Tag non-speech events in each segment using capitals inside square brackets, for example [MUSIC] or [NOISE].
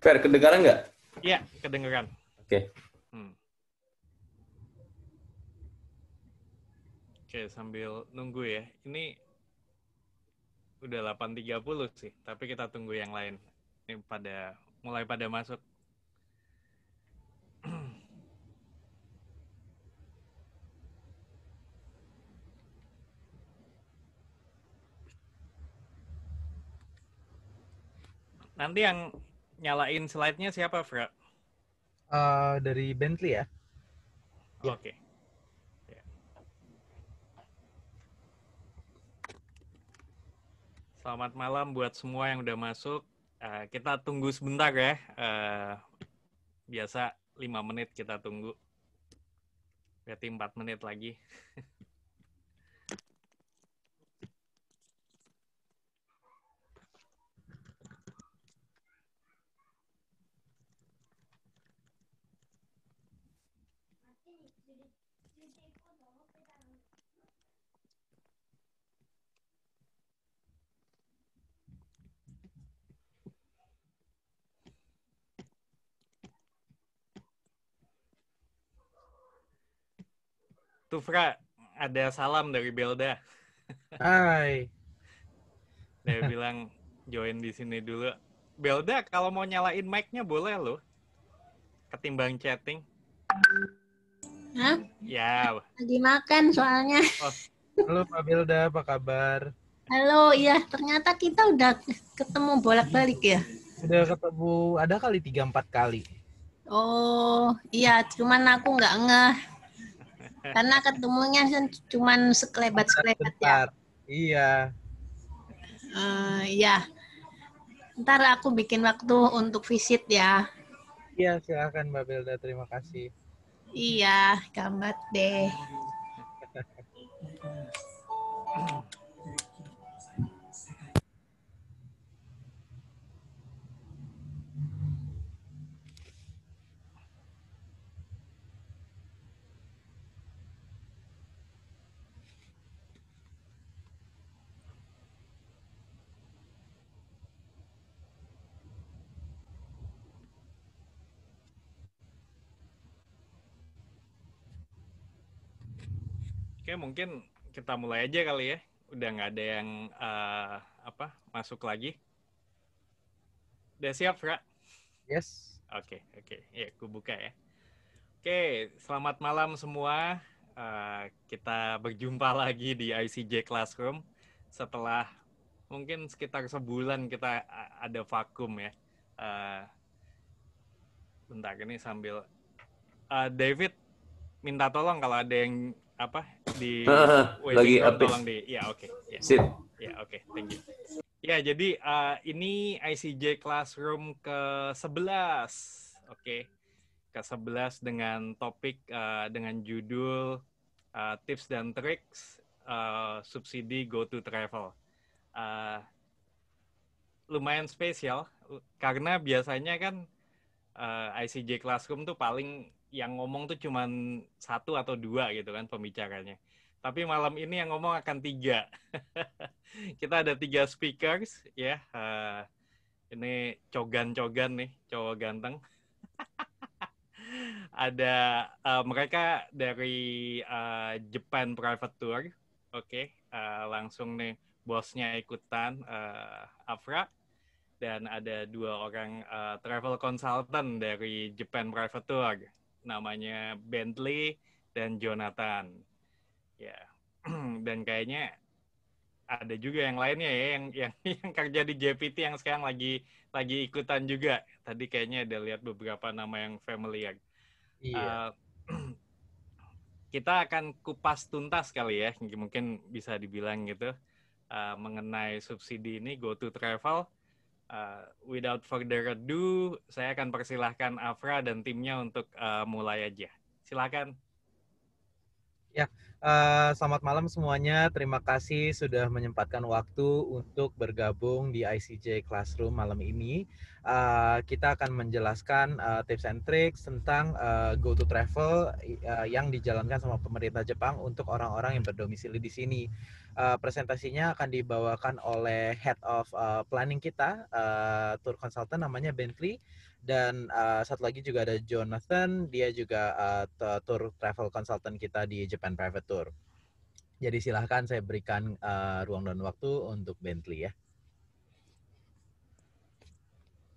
Fer, kedengaran nggak? Iya, kedengaran. Oke. Okay. Hmm. Oke, sambil nunggu ya. Ini udah 8.30 sih, tapi kita tunggu yang lain. Ini pada mulai pada masuk. Nanti yang nyalain slide-nya siapa, Fra? Uh, dari Bentley ya. Iya. Oke. Okay. Selamat malam buat semua yang udah masuk. Uh, kita tunggu sebentar ya. Uh, biasa 5 menit kita tunggu. Berarti 4 menit lagi. [LAUGHS] Tuh ada salam dari Belda. Hai. Dia bilang join di sini dulu. Belda, kalau mau nyalain mic-nya boleh loh. Ketimbang chatting. Hah? Ya. makan soalnya. Oh. Halo Pak Belda, apa kabar? Halo, iya. Ternyata kita udah ketemu bolak-balik ya? Udah ketemu, ada kali 3-4 kali. Oh, iya. Cuman aku nggak ngeh karena ketemunya kan cuma sekelebat-sekelebat ya. Iya. Uh, ya. Ntar aku bikin waktu untuk visit ya. Iya, silakan Mbak Belda. Terima kasih. Iya, gambar deh. [LAUGHS] Oke, mungkin kita mulai aja kali ya. Udah nggak ada yang uh, apa masuk lagi. Udah siap, Kak? Yes. Oke, oke. Ya, gue buka ya. Oke, selamat malam semua. Uh, kita berjumpa [LAUGHS] lagi di ICJ Classroom setelah mungkin sekitar sebulan kita eh, ada vakum ya. Uh, bentar ini sambil uh, David minta tolong kalau ada yang apa di uh, [LAUGHS] lagi di ya oke okay, ya. sip ya oke okay, thank you ya jadi uh, ini ICJ Classroom ke 11 oke okay. ke 11 dengan topik uh, dengan judul uh, tips dan tricks uh, subsidi go to travel uh, lumayan spesial karena biasanya kan uh, ICJ Classroom tuh paling yang ngomong tuh cuman satu atau dua gitu kan pembicaranya tapi malam ini yang ngomong akan tiga. [LAUGHS] kita ada tiga speakers, ya. Uh, ini cogan-cogan nih, cowok ganteng. [LAUGHS] ada uh, mereka dari uh, Japan Private Tour, oke. Okay. Uh, langsung nih bosnya ikutan uh, Afra dan ada dua orang uh, travel consultant dari Japan Private Tour, namanya Bentley dan Jonathan ya [CLEARS THROAT] dan kayaknya ada juga yang lainnya ya yang yang [LAUGHS] yang kerja di JPT yang sekarang lagi lagi ikutan juga tadi kayaknya ada lihat beberapa nama yang familiar iya. uh, [CLEARS THROAT] kita akan kupas tuntas kali ya mungkin bisa dibilang gitu uh, mengenai subsidi ini go to travel uh, without further ado saya akan persilahkan Afra dan timnya untuk uh, mulai aja silakan Ya, uh, selamat malam semuanya. Terima kasih sudah menyempatkan waktu untuk bergabung di ICJ Classroom malam ini. Uh, kita akan menjelaskan uh, tips and tricks tentang uh, go to travel uh, yang dijalankan sama pemerintah Jepang untuk orang-orang yang berdomisili di sini uh, presentasinya akan dibawakan oleh head of uh, planning kita uh, tour consultant namanya Bentley dan uh, satu lagi juga ada Jonathan dia juga uh, tour travel consultant kita di Japan Private Tour. Jadi silahkan saya berikan uh, ruang dan waktu untuk Bentley ya.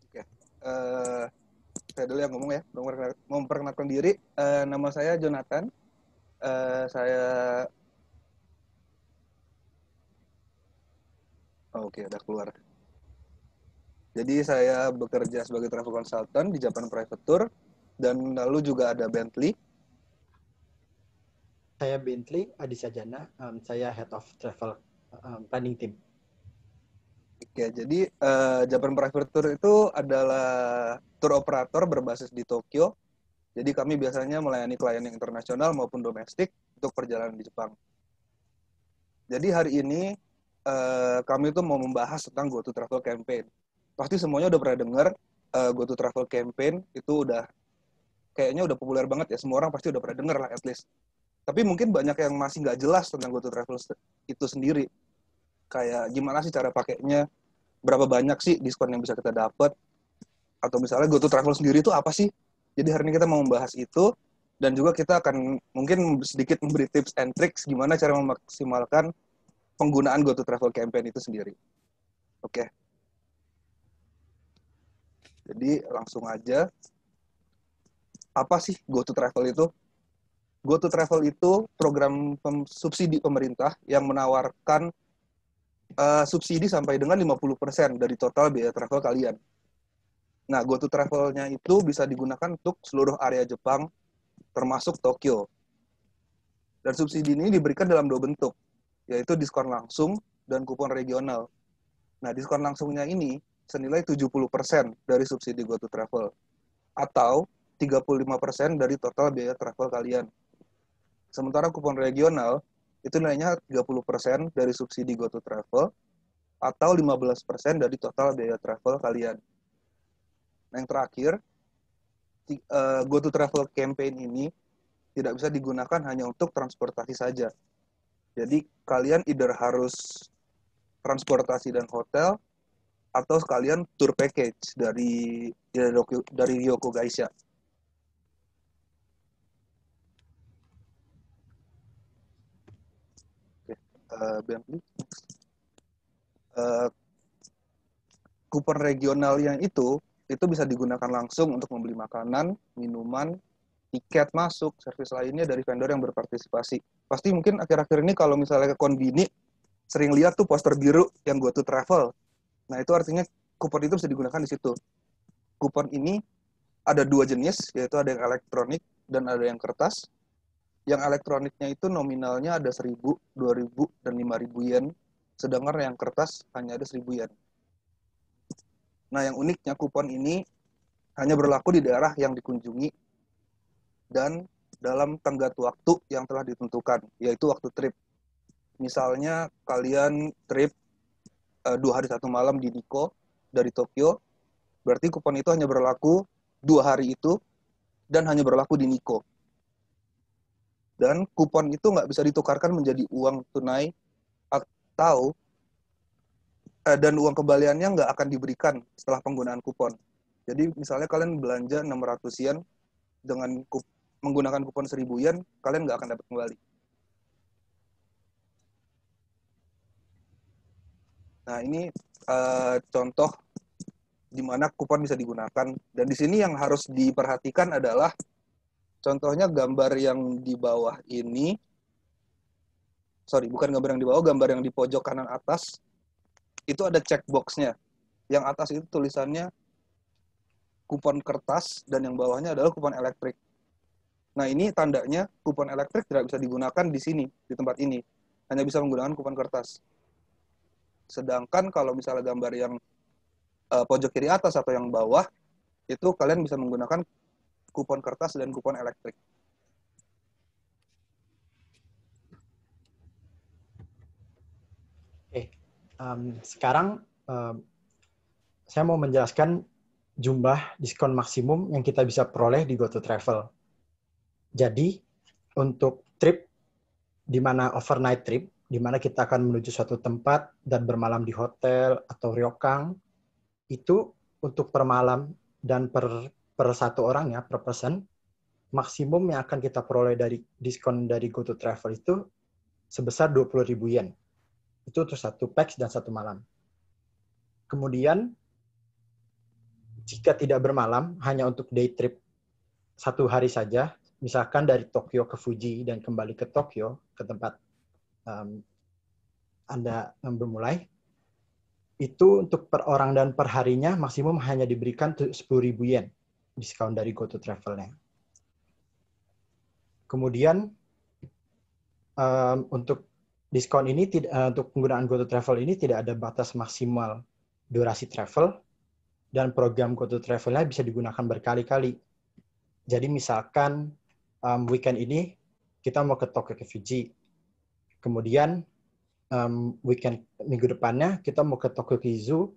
Oke, uh, saya dulu yang ngomong ya memperkenalkan, memperkenalkan diri. Uh, nama saya Jonathan. Uh, saya Oke, okay, udah keluar. Jadi saya bekerja sebagai travel consultant di Japan Private Tour dan lalu juga ada Bentley. Saya Bentley Adisa Jana, um, saya head of travel um, planning team. Oke, jadi uh, Japan Private Tour itu adalah tour operator berbasis di Tokyo. Jadi kami biasanya melayani klien yang internasional maupun domestik untuk perjalanan di Jepang. Jadi hari ini uh, kami itu mau membahas tentang go to Travel Campaign. Pasti semuanya udah pernah dengar uh, eh, to Travel Campaign itu udah kayaknya udah populer banget ya. Semua orang pasti udah pernah dengar lah at least. Tapi mungkin banyak yang masih nggak jelas tentang go to Travel itu sendiri. Kayak gimana sih cara pakainya, berapa banyak sih diskon yang bisa kita dapat, atau misalnya go to Travel sendiri itu apa sih? Jadi hari ini kita mau membahas itu, dan juga kita akan mungkin sedikit memberi tips and tricks gimana cara memaksimalkan penggunaan Go to Travel Campaign itu sendiri. Oke. Okay. Jadi langsung aja apa sih Go to Travel itu? Go to Travel itu program pem subsidi pemerintah yang menawarkan uh, subsidi sampai dengan 50% dari total biaya travel kalian. Nah, to Travel-nya itu bisa digunakan untuk seluruh area Jepang termasuk Tokyo. Dan subsidi ini diberikan dalam dua bentuk yaitu diskon langsung dan kupon regional. Nah, diskon langsungnya ini senilai 70% dari subsidi go to Travel atau 35% dari total biaya travel kalian. Sementara kupon regional itu nilainya 30% dari subsidi go to Travel atau 15% dari total biaya travel kalian. Nah, yang terakhir, eh, go to Travel campaign ini tidak bisa digunakan hanya untuk transportasi saja, jadi kalian either harus transportasi dan hotel atau sekalian tour package dari dari, Yoko Ryoko Gaisha. Ya. Oke, okay. Uh, eh, eh, kupon regional yang itu itu bisa digunakan langsung untuk membeli makanan, minuman, tiket masuk, servis lainnya dari vendor yang berpartisipasi pasti mungkin akhir-akhir ini kalau misalnya ke konbini sering lihat tuh poster biru yang go to travel. Nah, itu artinya kupon itu bisa digunakan di situ. Kupon ini ada dua jenis, yaitu ada yang elektronik dan ada yang kertas. Yang elektroniknya itu nominalnya ada seribu, dua ribu dan lima ribu yen, sedangkan yang kertas hanya ada 1000 yen. Nah, yang uniknya kupon ini hanya berlaku di daerah yang dikunjungi dan dalam tenggat waktu yang telah ditentukan, yaitu waktu trip. Misalnya kalian trip e, dua hari satu malam di Niko dari Tokyo, berarti kupon itu hanya berlaku dua hari itu dan hanya berlaku di Niko. Dan kupon itu nggak bisa ditukarkan menjadi uang tunai atau e, dan uang kembaliannya nggak akan diberikan setelah penggunaan kupon. Jadi misalnya kalian belanja 600 yen dengan kupon menggunakan kupon seribu yen, kalian nggak akan dapat kembali. Nah, ini uh, contoh di mana kupon bisa digunakan. Dan di sini yang harus diperhatikan adalah contohnya gambar yang di bawah ini. Sorry, bukan gambar yang di bawah, gambar yang di pojok kanan atas. Itu ada checkboxnya. Yang atas itu tulisannya kupon kertas dan yang bawahnya adalah kupon elektrik. Nah, ini tandanya kupon elektrik tidak bisa digunakan di sini, di tempat ini. Hanya bisa menggunakan kupon kertas. Sedangkan kalau misalnya gambar yang uh, pojok kiri atas atau yang bawah, itu kalian bisa menggunakan kupon kertas dan kupon elektrik. Oke, um, sekarang um, saya mau menjelaskan jumlah diskon maksimum yang kita bisa peroleh di GoTo Travel jadi untuk trip di mana overnight trip, di mana kita akan menuju suatu tempat dan bermalam di hotel atau ryokang, itu untuk per malam dan per per satu orang ya per person maksimum yang akan kita peroleh dari diskon dari GoTo Travel itu sebesar 20 ribu yen. Itu untuk satu pax dan satu malam. Kemudian jika tidak bermalam hanya untuk day trip satu hari saja misalkan dari Tokyo ke Fuji dan kembali ke Tokyo ke tempat um, anda bermulai itu untuk per orang dan per harinya maksimum hanya diberikan 10.000 yen diskon dari GoTo Travelnya. Kemudian um, untuk diskon ini tidak uh, eh, untuk penggunaan GoTo Travel ini tidak ada batas maksimal durasi travel dan program GoTo Travelnya bisa digunakan berkali-kali. Jadi misalkan um, weekend ini kita mau ke Tokyo ke Fuji. Kemudian um, weekend minggu depannya kita mau ke Tokyo ke Izu.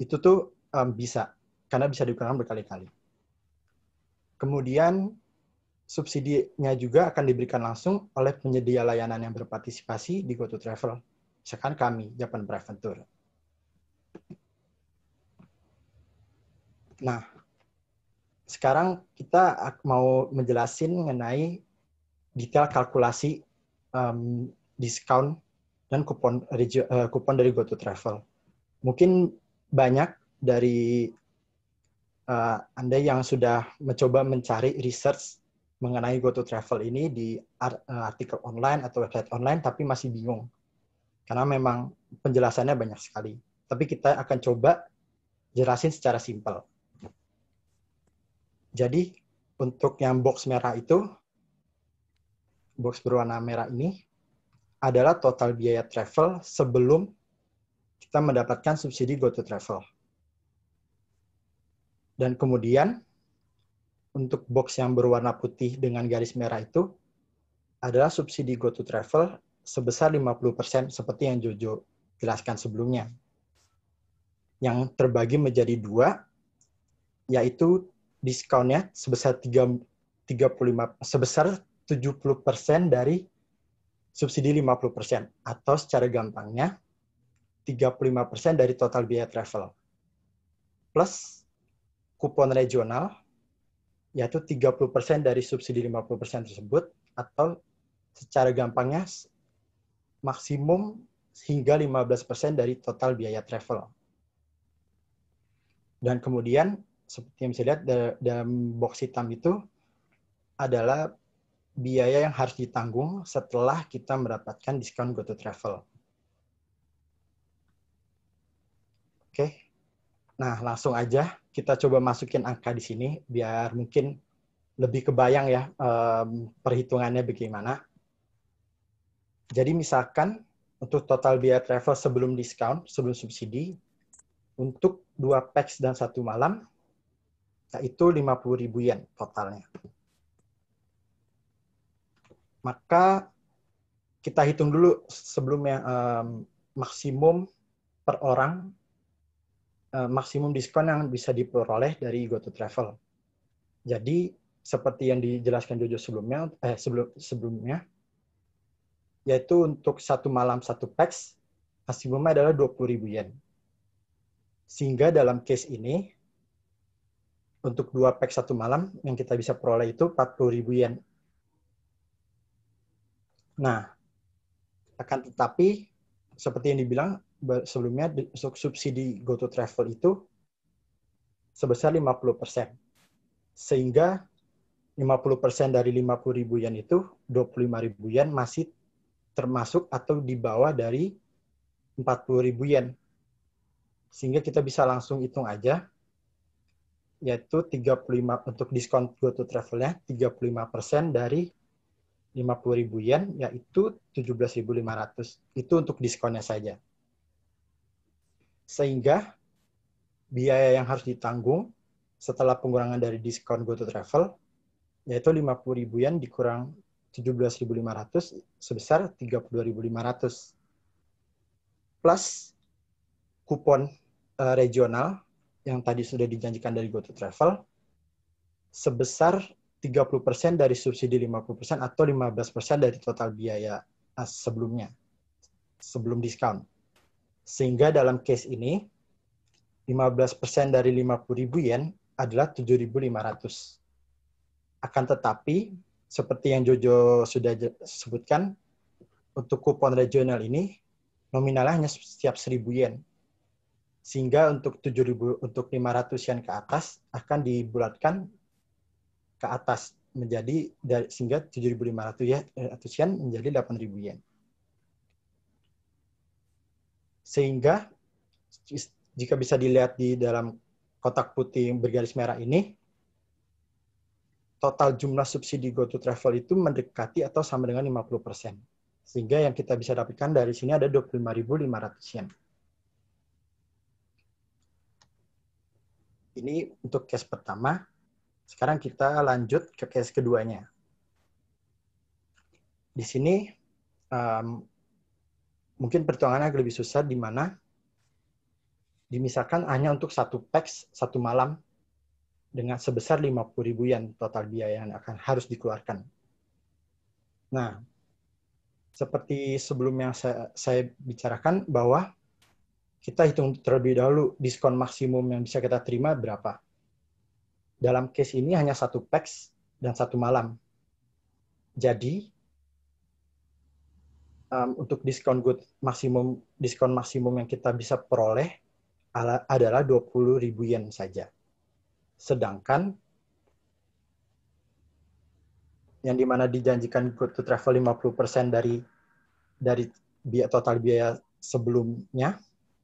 Itu tuh um, bisa karena bisa digunakan berkali-kali. Kemudian subsidinya juga akan diberikan langsung oleh penyedia layanan yang berpartisipasi di GoTo Travel, misalkan kami, Japan Preventure. Nah, sekarang kita mau menjelasin mengenai detail kalkulasi um, diskon dan kupon uh, kupon dari GoTo Travel. Mungkin banyak dari uh, Anda yang sudah mencoba mencari research mengenai GoTo Travel ini di eh, artikel online atau website online tapi masih bingung. Karena memang penjelasannya banyak sekali. Tapi kita akan coba jelasin secara simpel. Jadi untuk yang box merah itu, box berwarna merah ini adalah total biaya travel sebelum kita mendapatkan subsidi go to Travel. Dan kemudian untuk box yang berwarna putih dengan garis merah itu adalah subsidi go to Travel sebesar 50% seperti yang Jojo jelaskan sebelumnya. Yang terbagi menjadi dua, yaitu diskonnya sebesar 3, 35 sebesar 70% dari subsidi 50% atau secara gampangnya 35% dari total biaya travel. Plus kupon regional yaitu 30% dari subsidi 50% tersebut atau secara gampangnya maksimum hingga 15% dari total biaya travel. Dan kemudian seperti yang bisa lihat dalam box hitam itu adalah biaya yang harus ditanggung setelah kita mendapatkan diskon go to Travel. Oke, nah langsung aja kita coba masukin angka di sini biar mungkin lebih kebayang ya perhitungannya bagaimana. Jadi misalkan untuk total biaya travel sebelum diskon, sebelum subsidi, untuk dua pax dan satu malam yaitu nah, 50.000 yen totalnya. Maka kita hitung dulu sebelumnya um, maksimum per orang eh, maksimum diskon yang bisa diperoleh dari GoTo Travel. Jadi seperti yang dijelaskan Jojo sebelumnya eh sebelum sebelumnya yaitu untuk satu malam satu pax maksimumnya adalah 20.000 yen. Sehingga dalam case ini untuk dua pack satu malam yang kita bisa peroleh itu 40.000 yen. Nah, akan tetapi seperti yang dibilang sebelumnya subsidi go to travel itu sebesar 50%. Sehingga 50% dari 50.000 yen itu 25.000 yen masih termasuk atau di bawah dari 40.000 yen. Sehingga kita bisa langsung hitung aja yaitu 35 untuk diskon go to travelnya 35% dari 50.000 yen yaitu 17.500. Itu untuk diskonnya saja. Sehingga biaya yang harus ditanggung setelah pengurangan dari diskon go to travel yaitu 50.000 yen dikurang 17.500 sebesar 32.500 plus kupon uh, regional yang tadi sudah dijanjikan dari GoTo Travel sebesar 30% dari subsidi 50% atau 15% dari total biaya eh, sebelumnya, sebelum diskon. Sehingga dalam case ini, 15% dari 50.000 yen adalah 7.500. Akan tetapi, seperti yang Jojo sudah sebutkan, untuk kupon regional ini, nominalnya hanya setiap 1.000 yen. Sehingga untuk 7000 untuk 500 yen ke atas akan dibulatkan ke atas menjadi dari, sehingga 7.500 ya eh, yen menjadi 8.000 yen. Sehingga jika bisa dilihat di dalam kotak putih yang bergaris merah ini, total jumlah subsidi go to travel itu mendekati atau sama dengan 50%. Sehingga yang kita bisa dapatkan dari sini ada 25.500 yen. Ini untuk case pertama. Sekarang kita lanjut ke case keduanya. Di sini um, mungkin perhitungannya agak lebih susah di mana dimisalkan hanya untuk satu peks satu malam dengan sebesar 50 ribu yen total biaya yang akan harus dikeluarkan. Nah, seperti sebelumnya saya, saya bicarakan bahwa kita hitung terlebih dahulu diskon maksimum yang bisa kita terima berapa. Dalam case ini hanya satu pax dan satu malam. Jadi um, untuk diskon good maksimum diskon maksimum yang kita bisa peroleh adalah 20.000 yen saja. Sedangkan yang dimana dijanjikan good to travel 50% dari dari biaya total biaya sebelumnya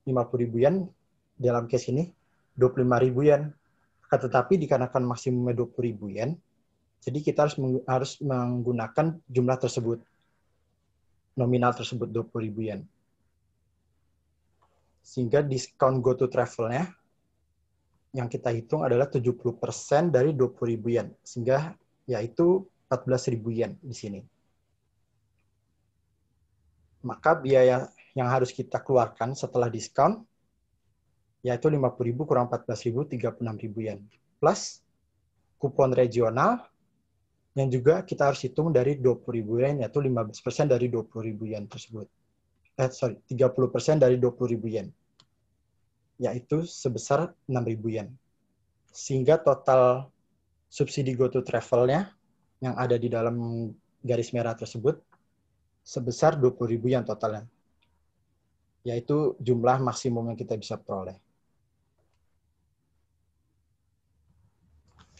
50 ribu yen dalam case ini 25 ribu yen. Tetapi dikarenakan maksimumnya 20 ribu yen, jadi kita harus meng, harus menggunakan jumlah tersebut nominal tersebut 20 ribu yen. Sehingga diskon go to travelnya yang kita hitung adalah 70% dari 20 ribu yen. Sehingga yaitu 14 ribu yen di sini. Maka biaya yang harus kita keluarkan setelah diskon yaitu 50.000 kurang 14.000 36.000 yen plus kupon regional yang juga kita harus hitung dari 20.000 yen yaitu 15% dari 20.000 yen tersebut. Eh sorry, 30% dari 20.000 yen. Yaitu sebesar 6.000 yen. Sehingga total subsidi go to travel-nya yang ada di dalam garis merah tersebut sebesar 20.000 yen totalnya yaitu jumlah maksimum yang kita bisa peroleh.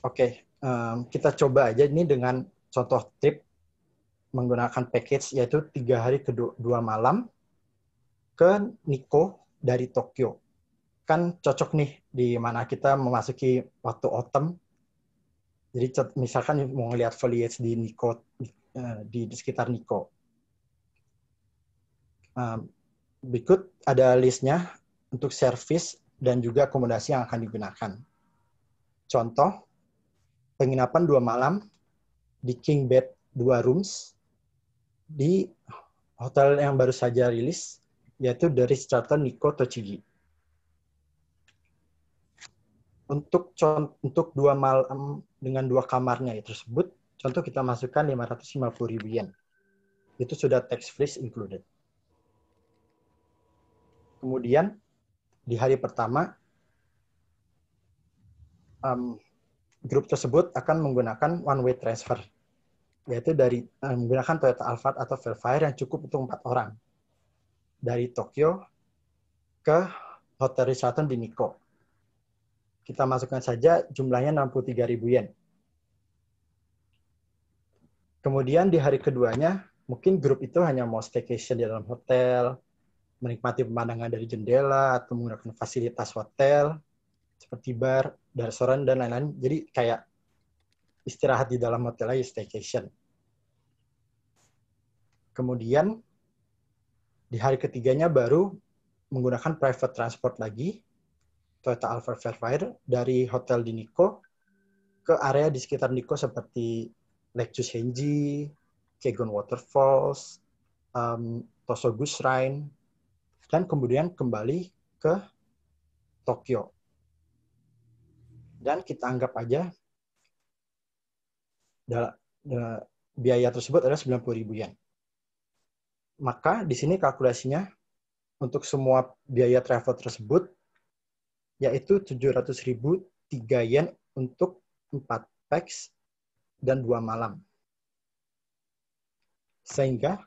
Oke, okay, kita coba aja ini dengan contoh trip menggunakan package yaitu tiga hari kedua malam ke Niko dari Tokyo. Kan cocok nih di mana kita memasuki waktu autumn. Jadi misalkan mau ngelihat foliage di Niko eh, di, sekitar Niko. Berikut ada listnya untuk servis dan juga akomodasi yang akan digunakan. Contoh, penginapan dua malam di king bed dua rooms di hotel yang baru saja rilis, yaitu dari ritz Niko Nikko Tochigi. Untuk untuk dua malam dengan dua kamarnya tersebut, contoh kita masukkan 550 ribu yen. Itu sudah tax free included. Kemudian di hari pertama um, grup tersebut akan menggunakan one way transfer yaitu dari um, menggunakan Toyota Alphard atau Velfire yang cukup untuk empat orang dari Tokyo ke Hotel resort di Nikko. Kita masukkan saja jumlahnya 63.000 yen. Kemudian di hari keduanya, mungkin grup itu hanya mau staycation di dalam hotel, menikmati pemandangan dari jendela atau menggunakan fasilitas hotel seperti bar, restoran dan lain-lain. Jadi kayak istirahat di dalam hotel aja staycation. Kemudian di hari ketiganya baru menggunakan private transport lagi Toyota Alfa Fairfire dari hotel di Niko ke area di sekitar Niko seperti Lake Chushenji, Kegon Waterfalls, um, Tosogu Shrine, dan kemudian kembali ke Tokyo. Dan kita anggap aja biaya tersebut adalah 90 ribu yen. Maka di sini kalkulasinya untuk semua biaya travel tersebut yaitu 700 ribu 3 yen untuk 4 packs dan 2 malam. Sehingga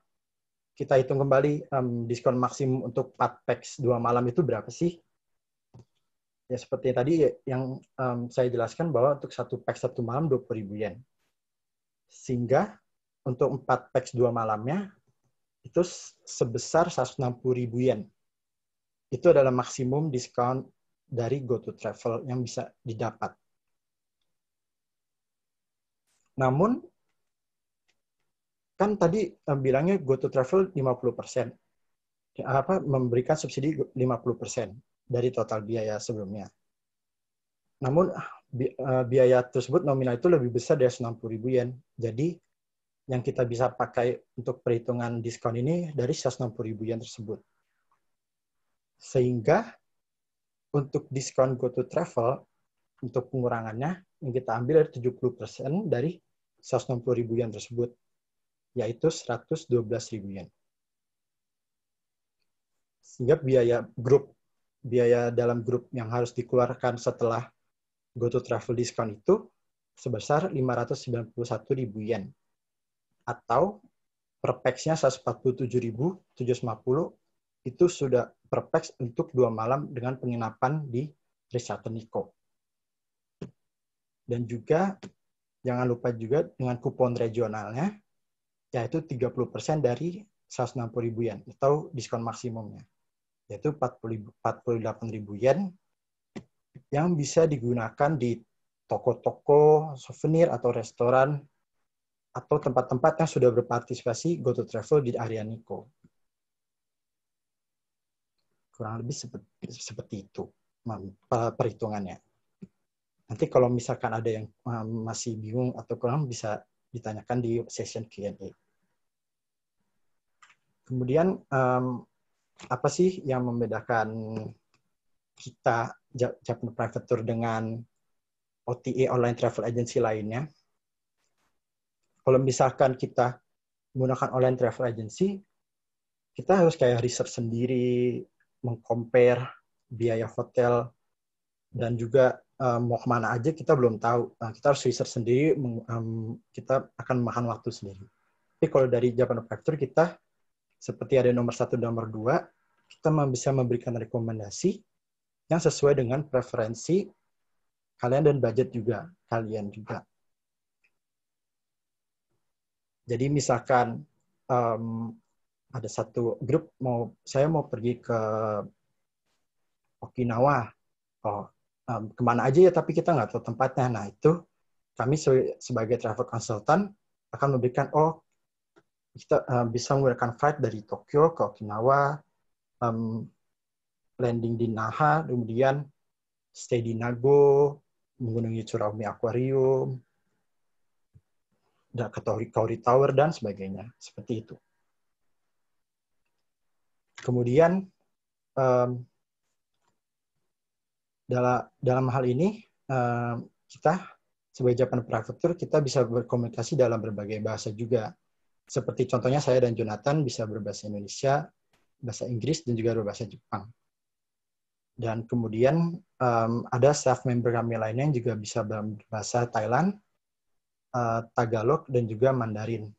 kita hitung kembali um, diskon maksimum untuk 4 packs 2 malam itu berapa sih? Ya seperti tadi yang um, saya jelaskan bahwa untuk satu pack satu malam 20.000 yen. Sehingga untuk 4 packs 2 malamnya itu sebesar 160.000 yen. Itu adalah maksimum diskon dari GoTo Travel yang bisa didapat. Namun kan tadi eh, bilangnya go to travel 50%. Ya, apa memberikan subsidi 50% dari total biaya sebelumnya. Namun ah, eh, biaya tersebut nominal itu lebih besar dari ribu yen. Jadi yang kita bisa pakai untuk perhitungan diskon ini dari ribu yen tersebut. Sehingga untuk diskon go to travel untuk pengurangannya yang kita ambil dari 70% dari ribu yen tersebut yaitu 112.000 yen. Sehingga biaya grup biaya dalam grup yang harus dikeluarkan setelah GoTo Travel Discount itu sebesar 591.000 yen atau per pax-nya 147.750 itu sudah per pax untuk dua malam dengan penginapan di Wisata nico Dan juga jangan lupa juga dengan kupon regionalnya yaitu 30% dari 160 ribu yen atau diskon maksimumnya yaitu 40, 48 ribu yen yang bisa digunakan di toko-toko souvenir atau restoran atau tempat-tempat yang sudah berpartisipasi GoTo Travel di area Niko. Kurang lebih seperti, seperti itu perhitungannya. Nanti kalau misalkan ada yang eh, masih bingung atau kurang bisa ditanyakan di session Q&A. Kemudian um, apa sih yang membedakan kita Japan Private Tour dengan OTA online travel agency lainnya? Kalau misalkan kita menggunakan online travel agency, kita harus kayak research sendiri, mengcompare biaya hotel dan juga um, mau kemana aja kita belum tahu. Nah, kita harus research sendiri, um, kita akan makan waktu sendiri. Tapi kalau dari Japan Factory kita seperti ada nomor satu, nomor dua, kita bisa memberikan rekomendasi yang sesuai dengan preferensi kalian dan budget juga kalian juga. Jadi misalkan um, ada satu grup mau saya mau pergi ke Okinawa, oh um, kemana aja ya tapi kita nggak tahu tempatnya. Nah itu kami sebagai travel consultant akan memberikan oh kita uh, bisa menggunakan flight dari Tokyo ke Okinawa, um, landing di Naha, kemudian stay di Nago, mengunjungi Tsurami Aquarium, dan ke Kauri Tower dan sebagainya, seperti itu. Kemudian um, dalam dalam hal ini eh, kita sebagai Japan Prefecture kita bisa berkomunikasi dalam berbagai bahasa juga. Seperti contohnya saya dan Jonathan bisa berbahasa Indonesia, bahasa Inggris dan juga berbahasa Jepang. Dan kemudian ada staff member kami lainnya yang juga bisa berbahasa Thailand, eh, Tagalog dan juga Mandarin.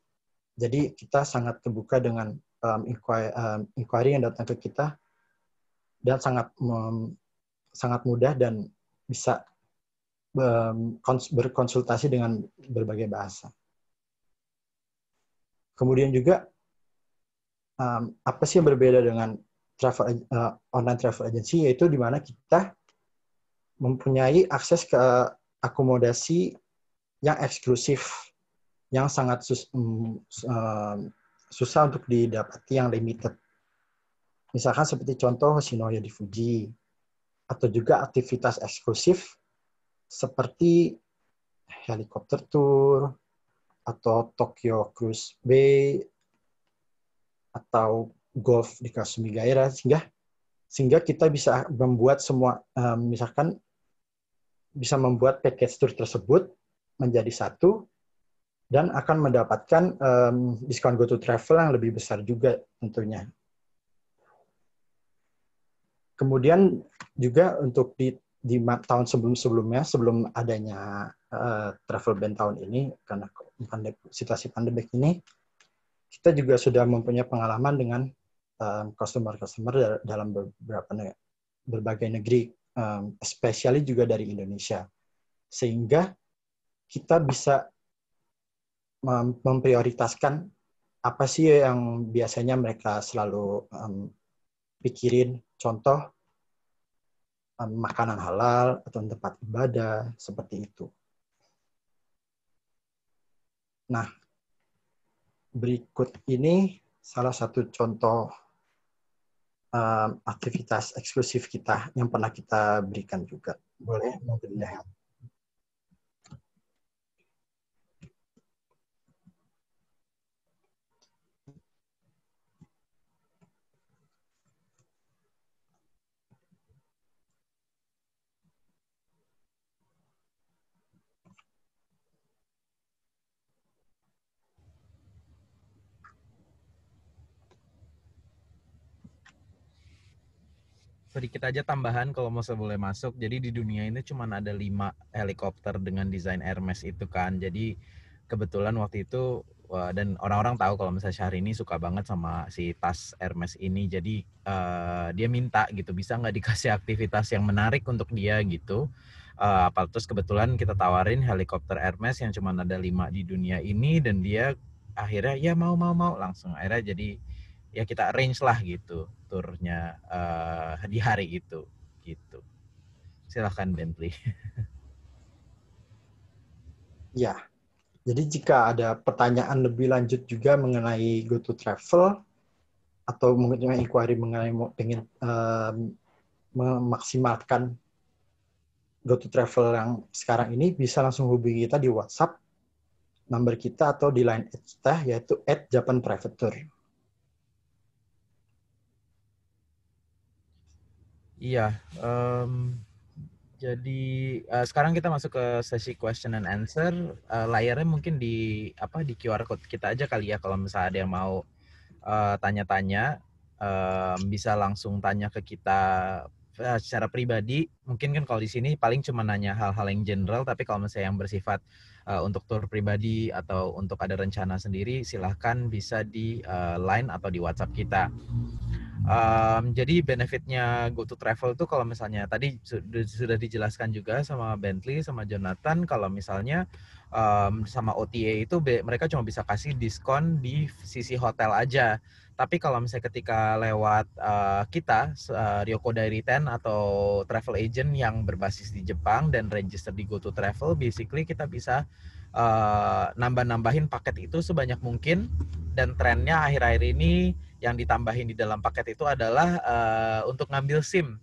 Jadi kita sangat terbuka dengan inquiry, um, inquiry yang datang ke kita dan sangat sangat mudah dan bisa berkonsultasi dengan berbagai bahasa. Kemudian juga apa sih yang berbeda dengan travel eh, online travel agency yaitu di mana kita mempunyai akses ke akomodasi yang eksklusif yang sangat susah untuk didapati yang limited. Misalkan seperti contoh Shinoya di Fuji atau juga aktivitas eksklusif seperti helikopter tour atau Tokyo Cruise Bay atau golf di Kasumigaira sehingga sehingga kita bisa membuat semua eh, misalkan bisa membuat package tour tersebut menjadi satu dan akan mendapatkan um, diskon to Travel yang lebih besar juga tentunya Kemudian juga untuk di, di tahun sebelum-sebelumnya, sebelum adanya uh, travel ban tahun ini, karena pandem situasi pandemik ini, kita juga sudah mempunyai pengalaman dengan eh, customer-customer um, dalam beberapa ne berbagai negeri, um, especially juga dari Indonesia. Sehingga kita bisa memprioritaskan apa sih yang biasanya mereka selalu um, pikirin contoh makanan halal atau tempat ibadah seperti itu. Nah, berikut ini salah satu contoh um, aktivitas eksklusif kita yang pernah kita berikan juga. Boleh mau lihat. sedikit aja tambahan kalau mau boleh masuk. Jadi di dunia ini cuma ada lima helikopter dengan desain Hermes itu kan. Jadi kebetulan waktu itu dan orang-orang tahu kalau misalnya Syahrini suka banget sama si tas Hermes ini jadi uh, dia minta gitu bisa nggak dikasih aktivitas yang menarik untuk dia gitu uh, apa terus kebetulan kita tawarin helikopter Hermes yang cuma ada lima di dunia ini dan dia akhirnya ya mau mau mau langsung akhirnya jadi ya kita arrange lah gitu turnya uh, eh, di hari itu gitu silahkan Bentley [LAUGHS] ya jadi jika ada pertanyaan lebih lanjut juga mengenai go to travel atau mungkin inquiry mengenai ingin uh, eh, memaksimalkan go to travel yang sekarang ini bisa langsung hubungi kita di WhatsApp number kita atau di line kita yaitu at Japan Private Tour. Iya, um, jadi uh, sekarang kita masuk ke sesi question and answer. Uh, layarnya mungkin di apa di QR code kita aja kali ya kalau misalnya ada yang mau eh, tanya-tanya uh, tanya bisa langsung tanya ke kita uh, secara pribadi mungkin kan kalau di sini paling cuma nanya hal-hal yang general tapi kalau misalnya yang bersifat uh, untuk tour pribadi atau untuk ada rencana sendiri silahkan bisa di uh, line atau di WhatsApp kita. Um, jadi benefitnya go to travel tuh kalau misalnya tadi sudah, sudah dijelaskan juga sama Bentley sama Jonathan kalau misalnya um, sama OTA itu mereka cuma bisa kasih diskon di sisi hotel aja. Tapi kalau misalnya ketika lewat uh, kita uh, Ryoko Diary 10 atau travel agent yang berbasis di Jepang dan register di GoTo Travel, basically kita bisa uh, nambah-nambahin paket itu sebanyak mungkin dan trennya akhir-akhir ini yang ditambahin di dalam paket itu adalah uh, untuk ngambil SIM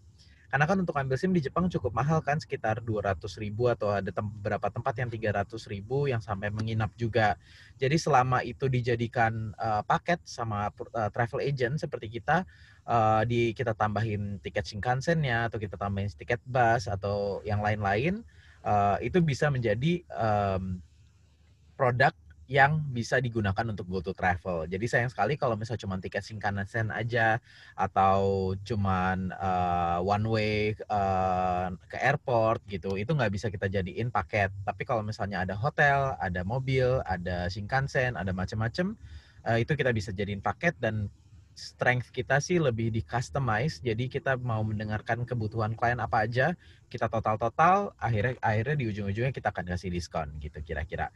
karena kan untuk ambil SIM di Jepang cukup mahal kan sekitar 200 ribu atau ada tem beberapa tempat yang 300 ribu yang sampai menginap juga. Jadi selama itu dijadikan uh, paket sama uh, travel agent seperti kita uh, di kita tambahin tiket shinkansen ya atau kita tambahin tiket bus atau yang lain-lain uh, itu bisa menjadi um, produk yang bisa digunakan untuk go to travel. Jadi sayang sekali kalau misalnya cuma tiket Shinkansen aja atau cuma uh, eh, one way uh, ke airport gitu, itu nggak bisa kita jadiin paket. Tapi kalau misalnya ada hotel, ada mobil, ada Shinkansen, ada macam-macam, uh, eh, itu kita bisa jadiin paket dan strength kita sih lebih di customize jadi kita mau mendengarkan kebutuhan klien apa aja kita total total akhirnya akhirnya di ujung ujungnya kita akan kasih diskon gitu kira-kira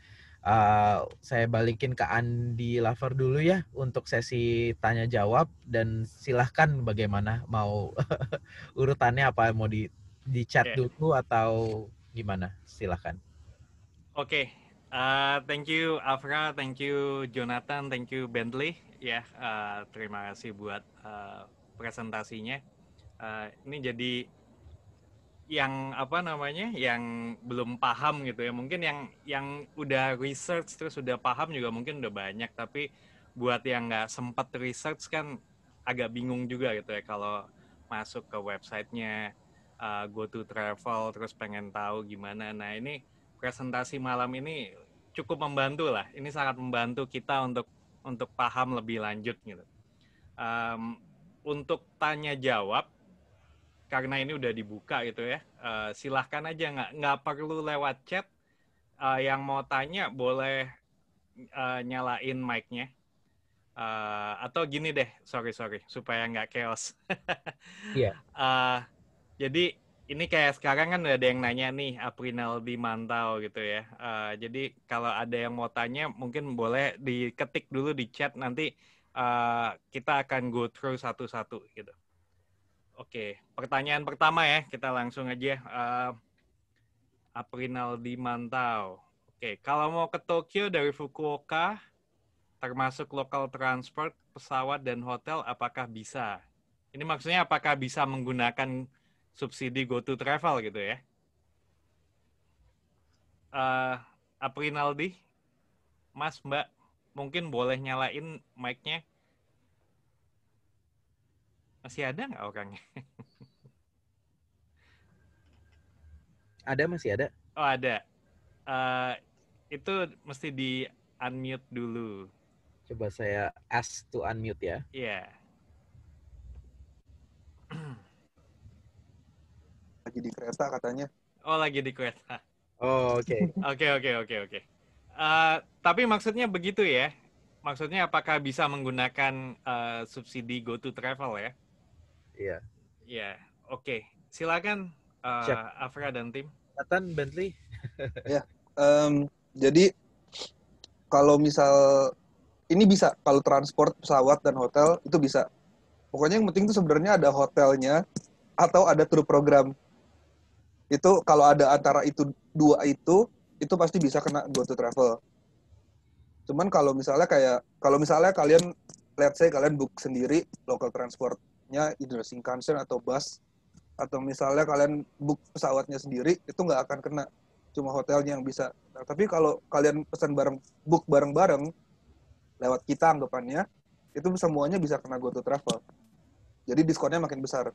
uh, saya balikin ke Andi Lover dulu ya untuk sesi tanya jawab dan silahkan bagaimana mau [LAUGHS] urutannya apa mau di di chat okay. dulu atau gimana silahkan. Oke, okay. uh, eh, thank you Afra, thank you Jonathan, thank you Bentley ya yeah, uh, terima kasih buat uh, presentasinya. Uh, ini jadi yang apa namanya yang belum paham gitu ya mungkin yang yang udah research terus udah paham juga mungkin udah banyak tapi buat yang nggak sempat research kan agak bingung juga gitu ya kalau masuk ke websitenya uh, go to travel terus pengen tahu gimana nah ini presentasi malam ini cukup membantu lah ini sangat membantu kita untuk untuk paham lebih lanjut gitu um, untuk tanya jawab karena ini udah dibuka gitu ya. Uh, silahkan aja nggak nggak perlu lewat chat. Uh, yang mau tanya boleh uh, nyalain mic-nya. Uh, atau gini deh, sorry sorry, supaya nggak chaos. [LAUGHS] Iya. yeah. uh, jadi ini kayak sekarang kan udah ada yang nanya nih Aprinal di Mantau gitu ya. Uh, jadi kalau ada yang mau tanya mungkin boleh diketik dulu di chat nanti uh, kita akan go through satu-satu gitu. Oke, pertanyaan pertama ya, kita langsung aja. Uh, eh, di Mantau. Oke, kalau mau ke Tokyo dari Fukuoka, termasuk lokal transport, pesawat, dan hotel, apakah bisa? Ini maksudnya apakah bisa menggunakan subsidi go to Travel gitu ya? Uh, Aprinaldi, Mas, Mbak, mungkin boleh nyalain mic-nya masih ada nggak orangnya? [LAUGHS] ada masih ada. Oh ada. Uh, itu mesti di unmute dulu. Coba saya ask to unmute ya. Iya. Yeah. [CLEARS THROAT] lagi di kereta katanya. Oh lagi di kereta. Oh oke. [LAUGHS] Oke oke oke oke. Eh, tapi maksudnya begitu ya? Maksudnya apakah bisa menggunakan uh, subsidi Go to Travel ya? Iya. Iya. Oke. Silakan uh, eh, Afra dan tim. Nathan Bentley. [LAUGHS] ya. Um, jadi kalau misal ini bisa kalau transport pesawat dan hotel itu bisa. Pokoknya yang penting itu sebenarnya ada hotelnya atau ada tour program. Itu kalau ada antara itu dua itu itu pasti bisa kena go to travel. Cuman kalau misalnya kayak kalau misalnya kalian let's say kalian book sendiri local transport pesawatnya either Shinkansen atau bus atau misalnya kalian book pesawatnya sendiri itu nggak akan kena cuma hotelnya yang bisa nah, tapi kalau kalian pesan bareng book bareng-bareng lewat kita anggapannya itu semuanya bisa kena GoTo Travel jadi diskonnya makin besar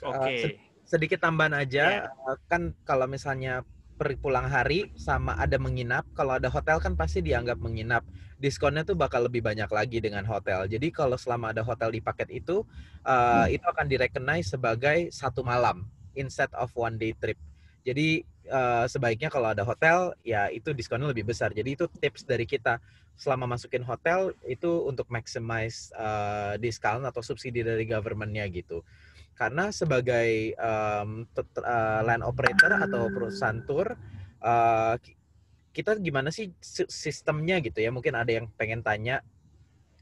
oke okay. uh, sedikit tambahan aja yeah. kan kalau misalnya per pulang hari sama ada menginap. Kalau ada hotel kan pasti dianggap menginap. Diskonnya tuh bakal lebih banyak lagi dengan hotel. Jadi kalau selama ada hotel di paket itu, uh, hmm. itu akan direkenai sebagai satu malam instead of one day trip. Jadi uh, sebaiknya kalau ada hotel ya itu diskonnya lebih besar. Jadi itu tips dari kita selama masukin hotel itu untuk maximize uh, eh, diskon atau subsidi dari governmentnya gitu karena sebagai um, uh, land operator atau perusahaan tour uh, kita gimana sih sistemnya gitu ya mungkin ada yang pengen tanya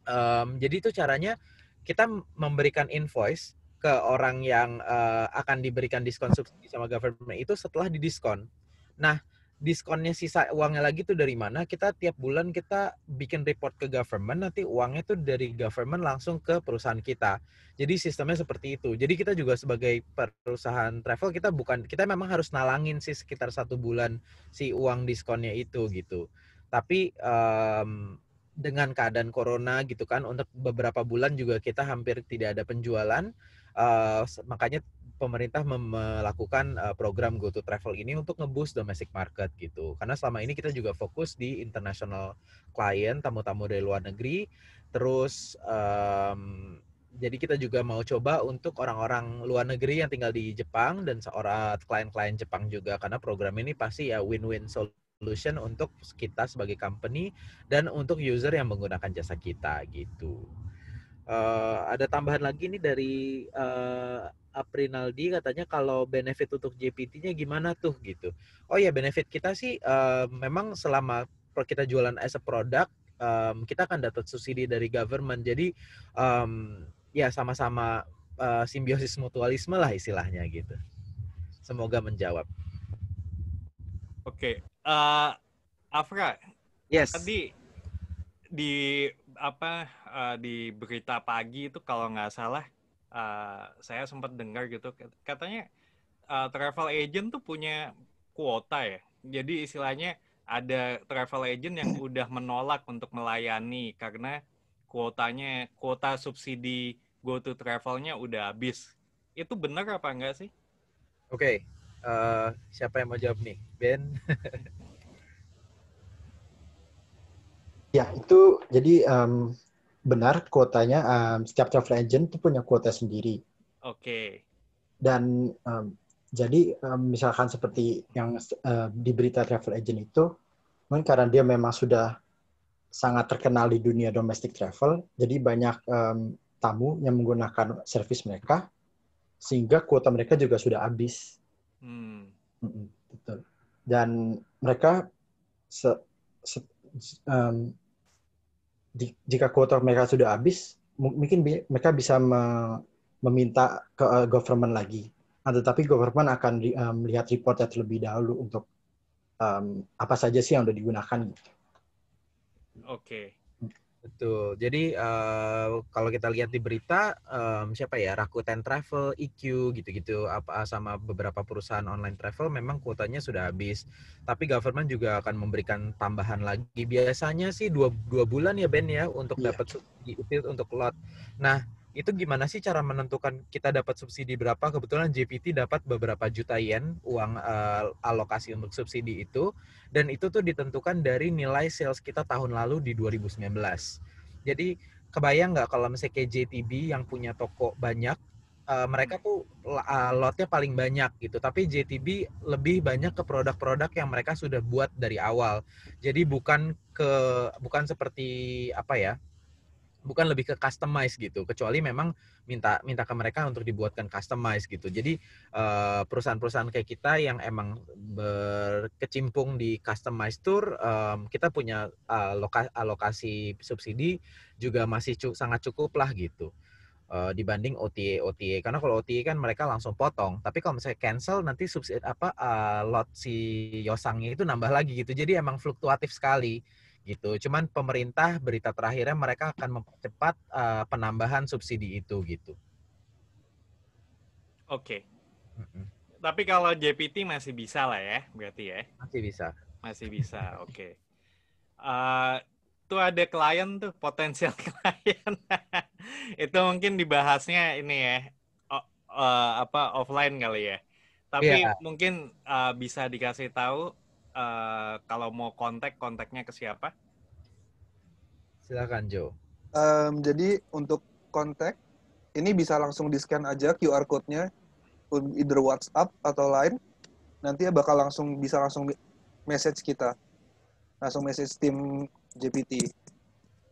um, jadi itu caranya kita memberikan invoice ke orang yang uh, akan diberikan diskon subsidi sama government itu setelah didiskon nah diskonnya sisa uangnya lagi tuh dari mana kita tiap bulan kita bikin report ke government nanti uangnya tuh dari government langsung ke perusahaan kita jadi sistemnya seperti itu jadi kita juga sebagai perusahaan travel kita bukan kita memang harus nalangin sih sekitar satu bulan si uang diskonnya itu gitu tapi um, dengan keadaan corona gitu kan untuk beberapa bulan juga kita hampir tidak ada penjualan uh, makanya pemerintah melakukan program Go to Travel ini untuk ngeboost domestic market gitu. Karena selama ini kita juga fokus di international client, tamu-tamu dari luar negeri. Terus um, jadi kita juga mau coba untuk orang-orang luar negeri yang tinggal di Jepang dan seorang klien-klien Jepang juga karena program ini pasti ya win-win solution untuk kita sebagai company dan untuk user yang menggunakan jasa kita gitu. Uh, ada tambahan lagi nih dari uh, Aprinaldi katanya kalau benefit untuk JPT-nya gimana tuh gitu. Oh ya benefit kita sih uh, memang selama kita jualan as a product um, kita akan dapat subsidi dari government. Jadi um, ya sama-sama uh, simbiosis mutualisme lah istilahnya gitu. Semoga menjawab. Oke, okay. uh, Afra. Yes. Tadi di apa uh, di berita pagi itu kalau nggak salah uh, saya sempat dengar gitu katanya uh, travel agent tuh punya kuota ya. Jadi istilahnya ada travel agent yang [CLEARS THROAT] udah menolak untuk melayani karena kuotanya kuota subsidi go to travelnya udah habis. Itu benar apa enggak sih? Oke, okay. uh, siapa yang mau jawab nih, Ben? [LAUGHS] ya itu jadi um, benar kuotanya um, setiap travel agent itu punya kuota sendiri. Oke. Okay. Dan um, jadi um, misalkan seperti yang uh, di berita travel agent itu, mungkin karena dia memang sudah sangat terkenal di dunia domestic travel, jadi banyak um, tamu yang menggunakan servis mereka, sehingga kuota mereka juga sudah habis. Hmm. betul. Dan mereka se, se, um, jika kuota mereka sudah habis, mungkin bi mereka bisa me meminta ke uh, government lagi. Nah, tetapi government akan di, um, eh, melihat reportnya terlebih dahulu untuk um, apa saja sih yang sudah digunakan. Gitu. Oke. Okay. Betul. Jadi uh, kalau kita lihat di berita um, siapa ya Rakuten Travel, EQ gitu-gitu apa sama beberapa perusahaan online travel memang kuotanya sudah habis. Tapi government juga akan memberikan tambahan lagi. Biasanya sih dua, dua bulan ya Ben ya untuk yeah. dapat subsidi untuk lot. Nah, itu gimana sih cara menentukan kita dapat subsidi berapa? Kebetulan JPT dapat beberapa juta yen uang uh, alokasi untuk subsidi itu dan itu tuh ditentukan dari nilai sales kita tahun lalu di 2019. Jadi kebayang nggak kalau misalnya kayak JTB yang punya toko banyak uh, mereka tuh uh, lotnya paling banyak gitu. Tapi JTB lebih banyak ke produk-produk yang mereka sudah buat dari awal. Jadi bukan ke bukan seperti apa ya? bukan lebih ke customize gitu kecuali memang minta minta ke mereka untuk dibuatkan customize gitu jadi eh, perusahaan-perusahaan kayak kita yang emang berkecimpung di customize tour kita punya eh, lokasi alokasi subsidi juga masih sangat cukup lah gitu eh, dibanding OTA e, OTA e. karena kalau OTA e kan mereka langsung potong tapi kalau misalnya cancel nanti subsidi apa lot si yosangnya itu nambah lagi gitu jadi emang fluktuatif sekali gitu. Cuman pemerintah berita terakhirnya mereka akan mempercepat uh, penambahan subsidi itu gitu. Oke. Okay. Tapi kalau JPT masih bisa lah ya, berarti ya? Masih bisa. Masih bisa, [LAUGHS] oke. Okay. Uh, eh, tuh ada klien tuh, potensial [LAUGHS] klien. itu mungkin dibahasnya ini ya, uh, apa offline kali ya. Tapi yeah. mungkin uh, bisa dikasih tahu Eh, kalau mau kontak kontaknya ke siapa? Silakan Jo. Um, jadi untuk kontak ini bisa langsung di scan aja QR code-nya either WhatsApp atau lain nanti ya bakal langsung bisa langsung message kita langsung message tim JPT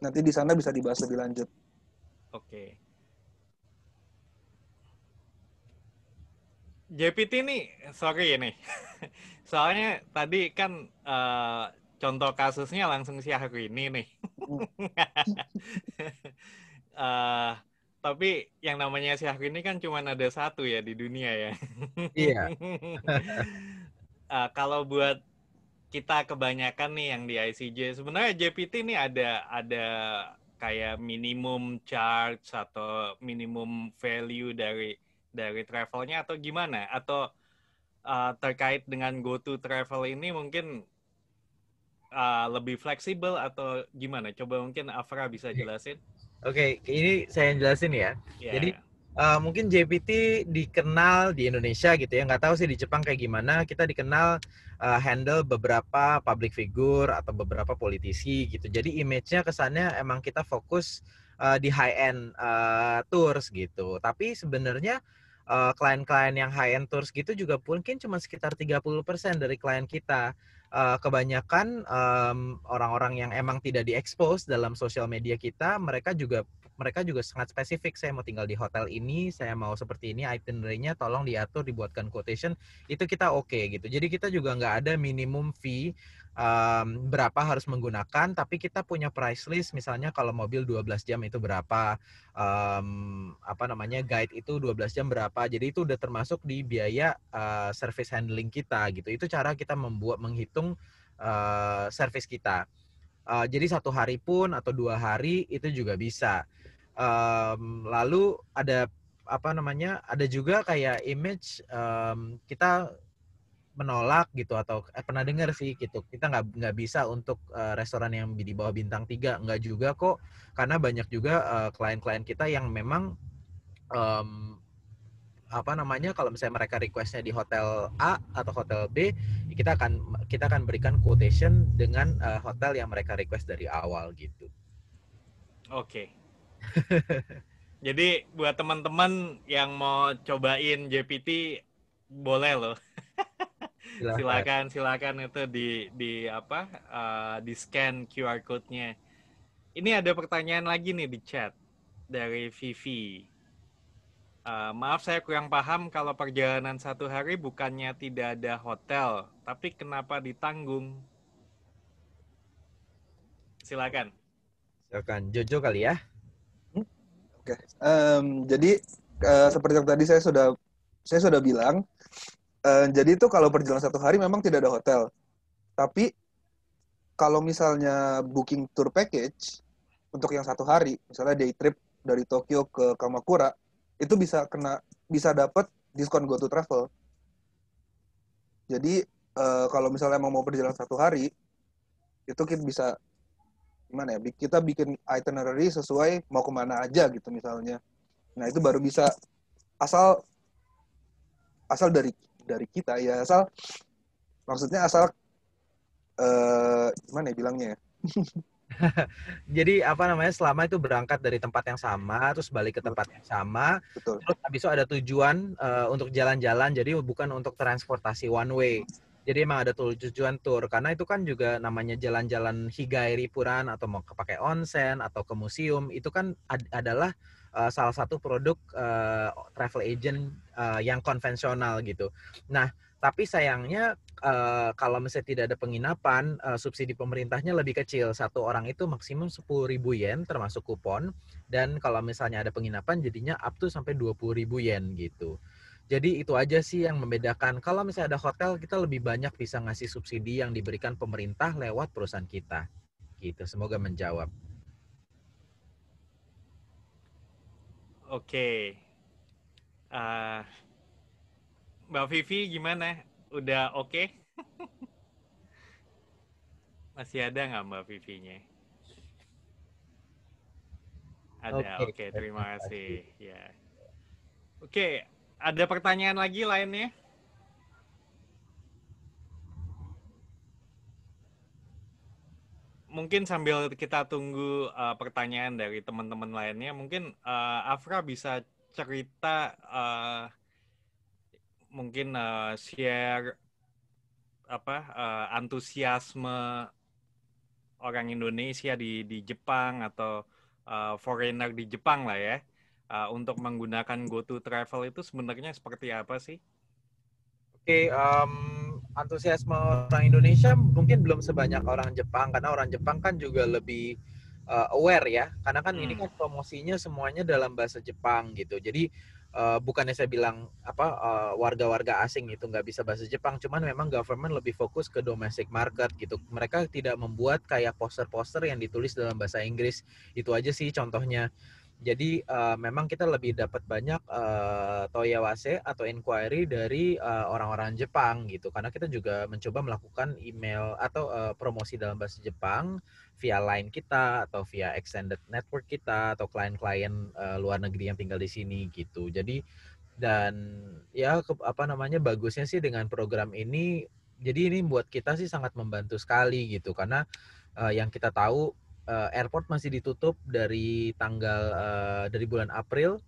nanti di sana bisa dibahas lebih lanjut oke okay. JPT ini sorry ini. [LAUGHS] Soalnya tadi kan uh, contoh kasusnya langsung si ini nih. uh, [LAUGHS] tapi yang namanya si ini kan cuma ada satu ya di dunia ya. Iya. uh, [LAUGHS] kalau buat kita kebanyakan nih yang di ICJ sebenarnya JPT ini ada ada kayak minimum charge atau minimum value dari dari travelnya atau gimana atau uh, terkait dengan go to travel ini mungkin uh, lebih fleksibel atau gimana? Coba mungkin Afra bisa jelasin. Oke, okay, ini saya jelasin ya. Yeah. Jadi uh, mungkin JPT dikenal di Indonesia gitu ya, nggak tahu sih di Jepang kayak gimana. Kita dikenal uh, handle beberapa public figure atau beberapa politisi gitu. Jadi image-nya kesannya emang kita fokus di high end uh, tours gitu. Tapi sebenarnya klien eh, klien-klien yang high end tours gitu juga mungkin cuma sekitar 30% dari klien kita. Uh, kebanyakan orang orang-orang yang emang tidak diekspos dalam sosial media kita, mereka juga mereka juga sangat spesifik saya mau tinggal di hotel ini saya mau seperti ini itinerary-nya tolong diatur dibuatkan quotation itu kita oke okay, gitu jadi kita juga nggak ada minimum fee um, berapa harus menggunakan tapi kita punya price list misalnya kalau mobil 12 jam itu berapa um, apa namanya guide itu 12 jam berapa jadi itu udah termasuk di biaya uh, service handling kita gitu itu cara kita membuat menghitung uh, service kita uh, jadi satu hari pun atau dua hari itu juga bisa Um, lalu ada apa namanya? Ada juga kayak image um, kita menolak gitu atau eh, pernah dengar sih gitu kita nggak nggak bisa untuk uh, restoran yang di bawah bintang tiga nggak juga kok karena banyak juga klien eh, klien-klien kita yang memang um, apa namanya kalau misalnya mereka requestnya di hotel A atau hotel B kita akan kita akan berikan quotation dengan uh, hotel yang mereka request dari awal gitu. Oke, [LAUGHS] Jadi buat teman-teman yang mau cobain JPT boleh loh. [LAUGHS] silakan silakan itu di di apa uh, di scan QR code-nya. Ini ada pertanyaan lagi nih di chat dari Vivi. Uh, maaf saya kurang paham kalau perjalanan satu hari bukannya tidak ada hotel, tapi kenapa ditanggung? Silakan. Silakan Jojo kali ya. Oke. Okay. Um, jadi uh, seperti yang tadi saya sudah saya sudah bilang, uh, jadi itu kalau perjalanan satu hari memang tidak ada hotel. Tapi kalau misalnya booking tour package untuk yang satu hari, misalnya day trip dari Tokyo ke Kamakura, itu bisa kena bisa dapat diskon go to Travel. Jadi uh, kalau misalnya emang mau perjalanan satu hari, itu kita bisa gimana ya kita bikin itinerary sesuai mau kemana aja gitu misalnya nah itu baru bisa asal asal dari dari kita ya asal maksudnya asal uh, gimana ya bilangnya ya [LAUGHS] Jadi apa namanya selama itu berangkat dari tempat yang sama, terus balik ke tempat yang sama, Betul. terus habis itu ada tujuan uh, untuk jalan-jalan, jadi bukan untuk transportasi one way. Jadi emang ada tujuan tur karena itu kan juga namanya jalan-jalan higai ripuran atau mau kepake onsen atau ke museum itu kan ad adalah uh, salah satu produk uh, travel agent uh, yang konvensional gitu. Nah, tapi sayangnya uh, kalau misalnya tidak ada penginapan, uh, subsidi pemerintahnya lebih kecil. Satu orang itu maksimum 10.000 yen termasuk kupon dan kalau misalnya ada penginapan jadinya up to sampai 20.000 yen gitu. Jadi itu aja sih yang membedakan. Kalau misalnya ada hotel, kita lebih banyak bisa ngasih subsidi yang diberikan pemerintah lewat perusahaan kita. Gitu, semoga menjawab. Oke. Uh, Mbak Vivi gimana? Udah oke? Okay? [LAUGHS] Masih ada nggak Mbak Vivinya? Ada, oke. Okay. Okay, terima kasih. Ya. Yeah. Oke, okay, ada pertanyaan lagi lainnya? Mungkin sambil kita tunggu uh, pertanyaan dari teman-teman lainnya, mungkin uh, Afra bisa cerita uh, mungkin uh, share apa uh, antusiasme orang Indonesia di di Jepang atau uh, foreigner di Jepang lah ya uh, untuk menggunakan GoTo Travel itu sebenarnya seperti apa sih? Oke, okay, um, antusiasme orang Indonesia mungkin belum sebanyak orang Jepang karena orang Jepang kan juga lebih uh, aware ya, karena kan hmm. ini kan promosinya semuanya dalam bahasa Jepang gitu. Jadi uh, bukannya saya bilang apa warga warga-warga asing itu nggak bisa bahasa Jepang, cuman memang government lebih fokus ke domestic market gitu. Mereka tidak membuat kayak poster-poster yang ditulis dalam bahasa Inggris. Itu aja sih contohnya. Jadi uh, memang kita lebih dapat banyak uh, toyawase atau inquiry dari orang eh, orang-orang Jepang gitu karena kita juga mencoba melakukan email atau uh, promosi dalam bahasa Jepang via line kita atau via extended network kita atau klien-klien uh, luar negeri yang tinggal di sini gitu. Jadi dan ya ke, apa namanya bagusnya sih dengan program ini jadi ini buat kita sih sangat membantu sekali gitu karena uh, yang kita tahu uh, airport masih ditutup dari tanggal uh, dari bulan April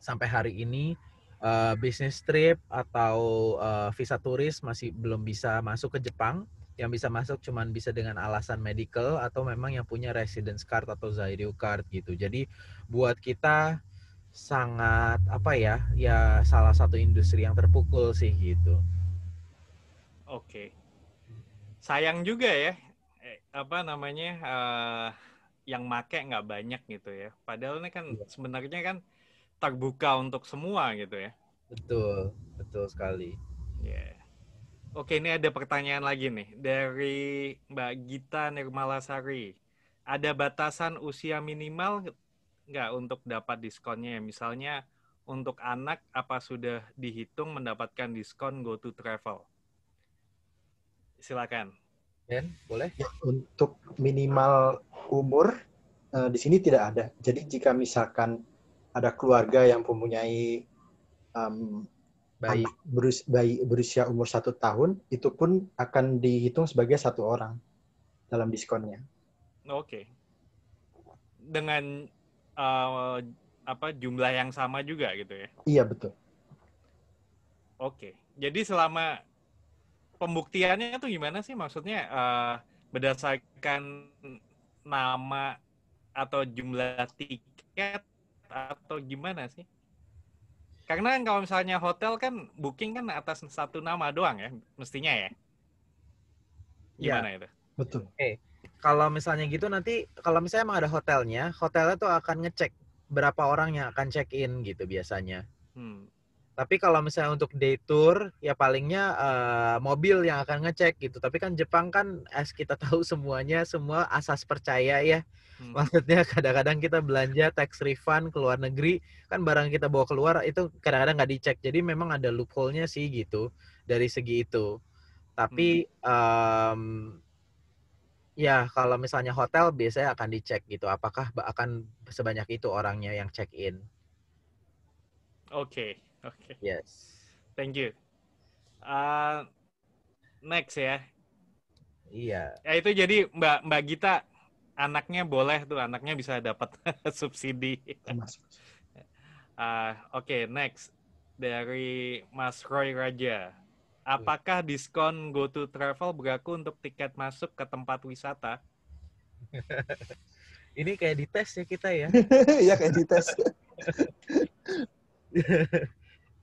sampai hari ini uh, business trip atau uh, visa turis masih belum bisa masuk ke Jepang. Yang bisa masuk cuman bisa dengan alasan medical atau memang yang punya residence card atau Zairyu card gitu. Jadi buat kita sangat apa ya ya salah satu industri yang terpukul sih gitu. Oke. Sayang juga ya apa namanya uh, yang make nggak banyak gitu ya. Padahal ini kan ya. sebenarnya kan terbuka untuk semua gitu ya. Betul, betul sekali. Ya. Yeah. Oke, ini ada pertanyaan lagi nih dari Mbak Gita Nirmalasari. Ada batasan usia minimal nggak untuk dapat diskonnya? Misalnya untuk anak apa sudah dihitung mendapatkan diskon go to travel? Silakan. Dan boleh. Ya, untuk minimal umur uh, di sini tidak ada. Jadi jika misalkan ada keluarga yang mempunyai um, bayi. Berus, bayi berusia umur satu tahun, itu pun akan dihitung sebagai satu orang dalam diskonnya. Oke. Okay. Dengan uh, apa jumlah yang sama juga gitu ya? Iya betul. Oke. Okay. Jadi selama pembuktiannya tuh gimana sih maksudnya uh, berdasarkan nama atau jumlah tiket atau gimana sih? Karena kan kalau misalnya hotel kan booking kan atas satu nama doang ya, mestinya ya. ya gimana ya, itu? Betul. Oke. Okay. Kalau misalnya gitu nanti kalau misalnya emang ada hotelnya, hotelnya tuh akan ngecek berapa orang yang akan check in gitu biasanya. Hmm. Tapi kalau misalnya untuk day tour, ya palingnya uh, mobil yang akan ngecek gitu. Tapi kan Jepang kan, as kita [LAUGHS] tahu semuanya, semua asas percaya ya. Hmm. Maksudnya kadang-kadang kita belanja tax refund ke luar negeri, kan barang kita bawa keluar itu kadang-kadang nggak dicek. Jadi memang ada loophole-nya sih gitu dari segi itu. Tapi hmm. um, ya kalau misalnya hotel biasanya akan dicek gitu. Apakah akan sebanyak itu orangnya yang check in? Oke. Okay. Oke. Okay. Yes. Thank you. Uh, next ya. Iya. Ya itu jadi Mbak Mbak Gita anaknya boleh tuh anaknya bisa dapat [LAUGHS] subsidi. Uh, Oke okay, next dari Mas Roy Raja. Apakah diskon Go to Travel berlaku untuk tiket masuk ke tempat wisata? [LAUGHS] Ini kayak dites ya kita ya. [LAUGHS] Iya kayak dites.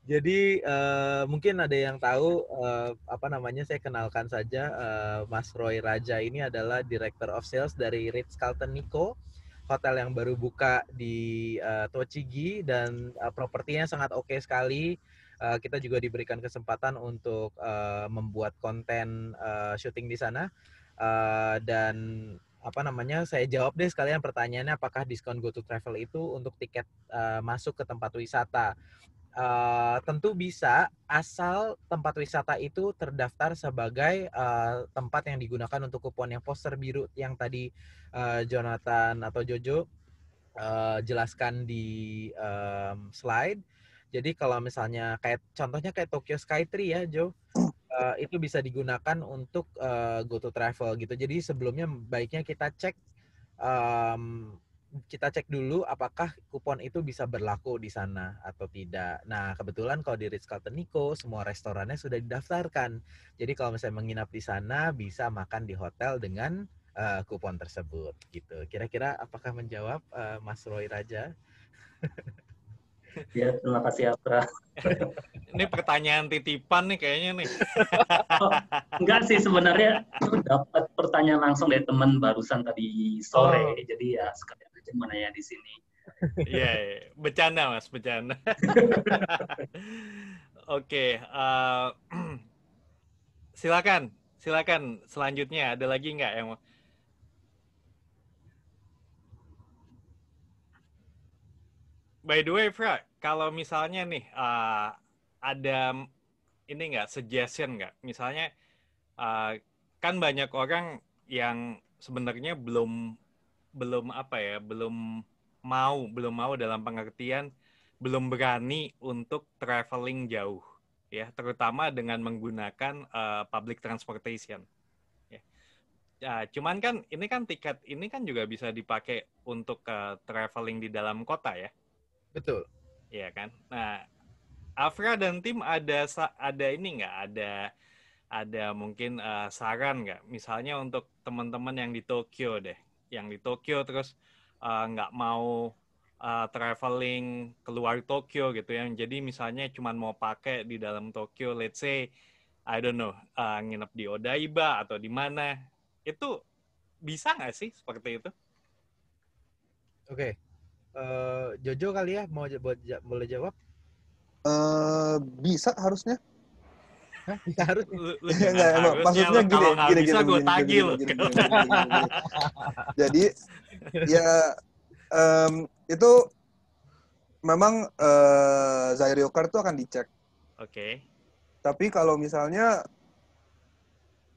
Jadi uh, mungkin ada yang tahu uh, apa namanya saya kenalkan saja uh, Mas Roy Raja ini adalah Director of Sales dari Ritz Carlton Nico hotel yang baru buka di uh, Tochigi dan uh, propertinya sangat oke okay sekali. Uh, kita juga diberikan kesempatan untuk uh, membuat konten uh, syuting di sana uh, dan apa namanya saya jawab deh sekalian pertanyaannya apakah diskon go to travel itu untuk tiket uh, masuk ke tempat wisata Uh, tentu bisa asal tempat wisata itu terdaftar sebagai uh, tempat yang digunakan untuk kupon yang poster biru yang tadi uh, Jonathan atau Jojo uh, jelaskan di um, slide. Jadi kalau misalnya kayak contohnya kayak Tokyo Skytree ya Jo, uh, itu bisa digunakan untuk uh, go to travel gitu. Jadi sebelumnya baiknya kita cek um, kita cek dulu apakah kupon itu bisa berlaku di sana atau tidak. Nah, kebetulan kalau di Ritz-Carlton Nico, semua restorannya sudah didaftarkan. Jadi kalau misalnya menginap di sana, bisa makan di hotel dengan uh, kupon tersebut. gitu. Kira-kira apakah menjawab uh, Mas Roy Raja? ya, terima kasih Atra. [LAUGHS] Ini pertanyaan titipan nih kayaknya nih. oh, [LAUGHS] enggak sih sebenarnya dapat pertanyaan langsung dari teman barusan tadi sore. Oh. Jadi ya sekalian cuma nanya di sini. Iya, yeah, yeah. bercanda mas, bercanda. [LAUGHS] Oke, okay, uh, eh, [CLEARS THROAT] silakan, silakan. Selanjutnya ada lagi nggak yang By the way, Fra, kalau misalnya nih uh, ada ini nggak suggestion nggak? Misalnya uh, kan banyak orang yang sebenarnya belum belum apa ya belum mau belum mau dalam pengertian belum berani untuk traveling jauh ya terutama dengan menggunakan uh, public transportation ya. ya cuman kan ini kan tiket ini kan juga bisa dipakai untuk uh, traveling di dalam kota ya betul ya kan nah Afra dan tim ada ada ini nggak ada ada mungkin uh, saran nggak misalnya untuk teman-teman yang di Tokyo deh yang di Tokyo terus eh, nggak uh, mau uh, traveling keluar Tokyo gitu ya jadi misalnya cuma mau pakai di dalam Tokyo let's say I don't know uh, nginep di Odaiba atau di mana itu bisa nggak sih seperti itu? Oke, okay. uh, Jojo kali ya mau boleh jawab? Uh, bisa harusnya harus. Enggak, maksudnya gini, kalau gini, bisa gue Jadi ya um, itu memang uh, Zaire Kart itu akan dicek. Oke. Okay. Tapi kalau misalnya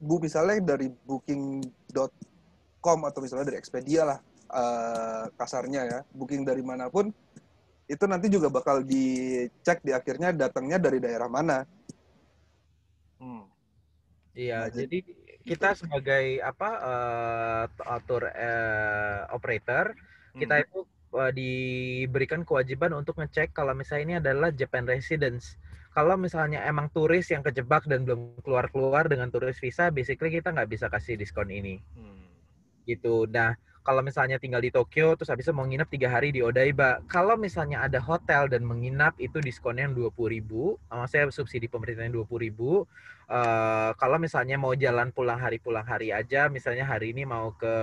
bu misalnya dari booking.com atau misalnya dari Expedia lah uh, kasarnya ya, booking dari manapun itu nanti juga bakal dicek di akhirnya datangnya dari daerah mana Iya, nah, jadi kita sebagai apa uh, tour uh, operator kita mhm. itu uh, diberikan kewajiban untuk ngecek kalau misalnya ini adalah Japan residence. Kalau misalnya emang turis yang kejebak dan belum keluar-keluar dengan turis visa, basically kita nggak bisa kasih diskon ini. Hmm. Gitu. Nah, kalau misalnya tinggal di Tokyo terus habis itu mau nginep tiga hari di Odaiba kalau misalnya ada hotel dan menginap itu diskonnya dua puluh ribu eh, saya subsidi pemerintahnya dua puluh ribu uh, kalau misalnya mau jalan pulang hari pulang hari aja misalnya hari ini mau ke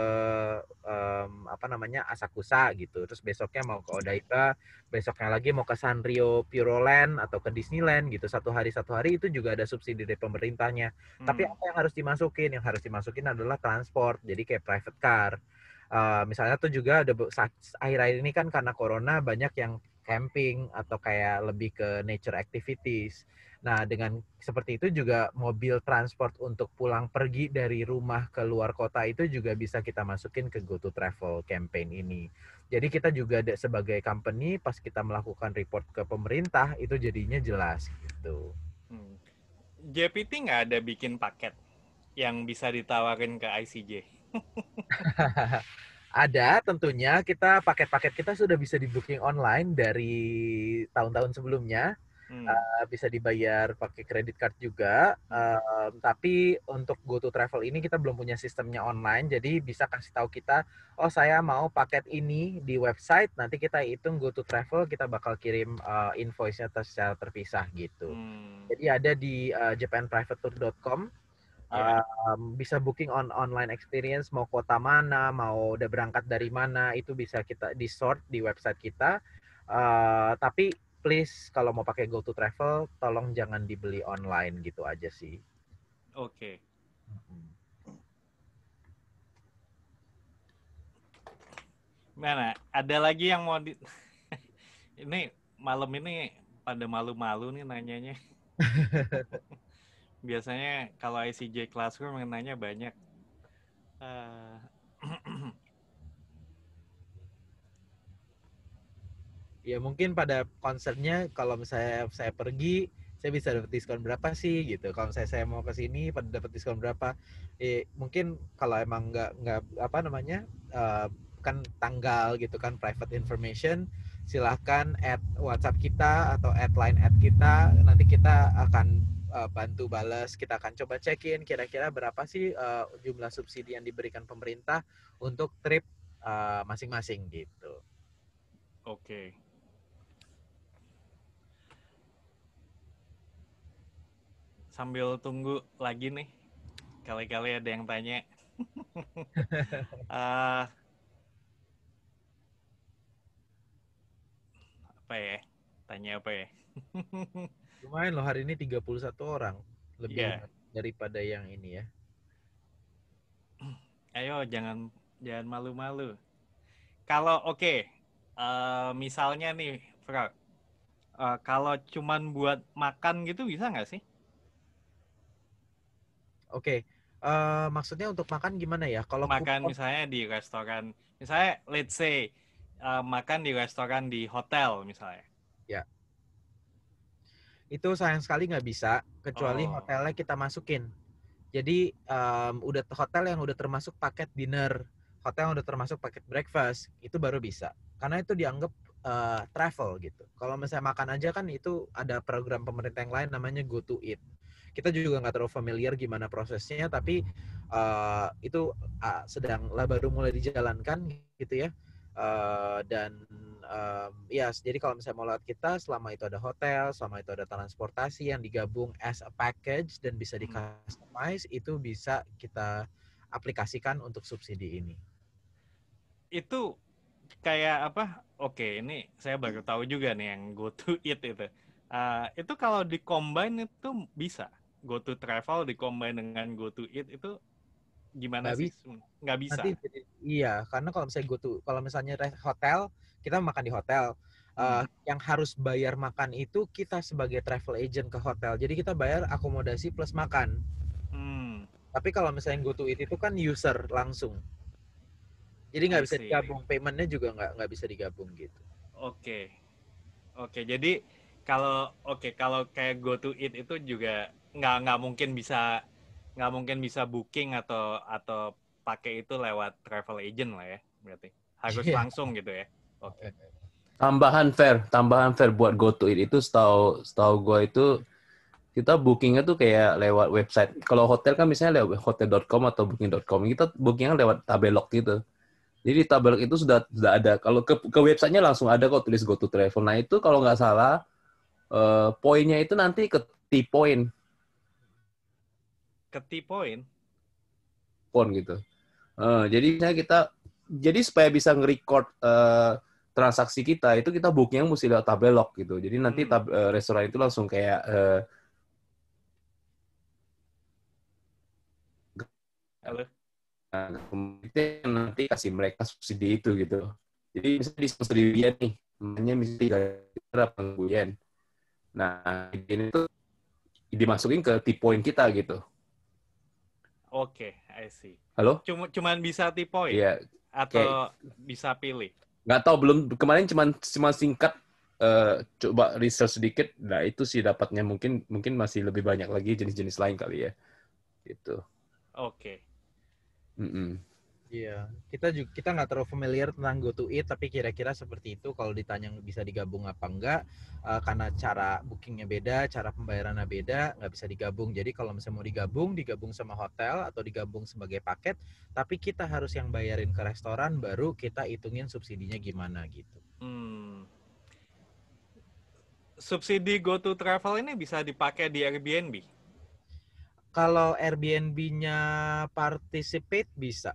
um, apa namanya Asakusa gitu terus besoknya mau ke Odaiba besoknya lagi mau ke Sanrio Puroland atau ke Disneyland gitu satu hari satu hari itu juga ada subsidi dari pemerintahnya hmm. tapi apa yang harus dimasukin yang harus dimasukin adalah transport jadi kayak private car Eh, misalnya tuh juga ada akhir-akhir ini kan karena corona banyak yang camping atau kayak lebih ke nature activities. Nah, dengan seperti itu juga mobil transport untuk pulang pergi dari rumah ke luar kota itu juga bisa kita masukin ke GoTo Travel campaign ini. Jadi kita juga sebagai company pas kita melakukan report ke pemerintah itu jadinya jelas gitu. Hmm. JPT nggak ada bikin paket yang bisa ditawarin ke ICJ? [LAUGHS] ada tentunya kita paket-paket kita sudah bisa di booking online dari tahun-tahun sebelumnya hmm. uh, bisa dibayar pakai kredit card juga uh, tapi untuk go to Travel ini kita belum punya sistemnya online jadi bisa kasih tahu kita oh saya mau paket ini di website nanti kita hitung go to Travel kita bakal kirim uh, invoice-nya secara terpisah gitu hmm. jadi ada di uh, eh, japanprivatetour.com um, bisa booking on online experience mau kota mana mau udah berangkat dari mana itu bisa kita di sort di website kita uh, tapi please kalau mau pakai go to travel tolong jangan dibeli online gitu aja sih oke okay. Mana? Ada lagi yang mau di... [LAUGHS] ini malam ini pada malu-malu nih nanyanya. [LAUGHS] biasanya kalau ICJ Classroom mengenanya banyak. Uh, [CLEARS THROAT] ya mungkin pada konsernya kalau misalnya saya pergi saya bisa dapat diskon berapa sih gitu kalau saya saya mau ke sini pada dapat diskon berapa eh, mungkin kalau emang nggak nggak apa namanya uh, kan tanggal gitu kan private information silahkan add WhatsApp kita atau add line add kita nanti kita akan Eh, bantu balas. Kita akan coba check-in kira-kira berapa sih uh, jumlah subsidi yang diberikan pemerintah untuk trip eh, masing-masing uh, gitu. Oke. Okay. Sambil tunggu lagi nih, kali-kali ada yang tanya. uh, [LAUGHS] apa ya? Tanya apa ya? [LAUGHS] Lumayan loh hari ini 31 orang lebih yeah. Kan, daripada yang ini ya. [CLEARS THROAT] Ayo jangan jangan malu-malu. Kalau oke, okay, uh, eh, misalnya nih, Frog, uh, eh, kalau cuman buat makan gitu bisa nggak sih? Oke, okay. uh, eh, maksudnya untuk makan gimana ya? Kalau makan kupon... misalnya di restoran, misalnya let's say uh, makan di restoran di hotel misalnya itu sayang sekali nggak bisa kecuali oh. hotelnya kita masukin. Jadi um, udah hotel yang udah termasuk paket dinner, hotel yang udah termasuk paket breakfast itu baru bisa. Karena itu dianggap uh, travel gitu. Kalau misalnya makan aja kan itu ada program pemerintah yang lain namanya Go to Eat. Kita juga nggak terlalu familiar gimana prosesnya, tapi uh, itu uh, sedang lah baru mulai dijalankan gitu ya. Uh, dan um, ya jadi kalau misalnya mau lewat kita selama itu ada hotel selama itu ada transportasi yang digabung as a package dan bisa di customize hmm. itu bisa kita aplikasikan untuk subsidi ini itu kayak apa oke ini saya baru tahu juga nih yang go to eat itu uh, itu kalau di combine itu bisa go to travel di combine dengan go to eat itu gimana gak sih? Nggak bisa. Nanti, iya, karena kalau misalnya gue tuh, kalau misalnya hotel, kita makan di hotel. Uh, yang harus bayar makan itu kita sebagai travel agent ke hotel. Jadi kita bayar akomodasi plus makan. Hmm. Tapi kalau misalnya tuh itu kan user langsung. Jadi nggak bisa digabung, paymentnya juga nggak nggak bisa digabung gitu. Oke, okay. oke. Okay, jadi kalau oke okay, kalau kayak go to eat itu juga nggak nggak mungkin bisa nggak mungkin bisa booking atau atau pakai itu lewat travel agent lah ya berarti harus yeah. langsung gitu ya oke okay. tambahan fair tambahan fair buat go to it itu setahu setahu gue itu kita bookingnya tuh kayak lewat website kalau hotel kan misalnya lewat hotel.com atau booking.com kita bookingnya lewat tabelok gitu jadi tabelok itu sudah sudah ada kalau ke ke websitenya langsung ada kok tulis go to Travel nah itu kalau nggak salah uh, poinnya itu nanti ke T point ke T point. Pon gitu. Uh, jadi kita jadi supaya bisa nge uh, eh, transaksi kita itu kita yang mesti lewat lock gitu. Jadi nanti hmm. tab, uh, restoran itu langsung kayak uh, Halo. Nah, nanti kasih mereka subsidi itu gitu. Jadi misalnya di subsidi yen nih, namanya mesti berapa nah, yen. Nah, ini tuh dimasukin ke T-point kita gitu. Oke, okay, I see. Halo? Cuma cuman bisa ya? yeah. atau okay. bisa pilih. Nggak tahu belum kemarin cuman cuma singkat uh, coba research sedikit. Nah, itu sih dapatnya mungkin mungkin masih lebih banyak lagi jenis-jenis lain kali ya. Gitu. Oke. Okay. Mm -mm. Iya, kita juga kita nggak terlalu familiar tentang go to eat, tapi kira-kira seperti itu kalau ditanya bisa digabung apa enggak, uh, karena cara bookingnya beda, cara pembayarannya beda, nggak bisa digabung. Jadi kalau misalnya mau digabung, digabung sama hotel atau digabung sebagai paket, tapi kita harus yang bayarin ke restoran, baru kita hitungin subsidinya gimana gitu. Hmm. Subsidi go to travel ini bisa dipakai di Airbnb? Kalau Airbnb-nya participate bisa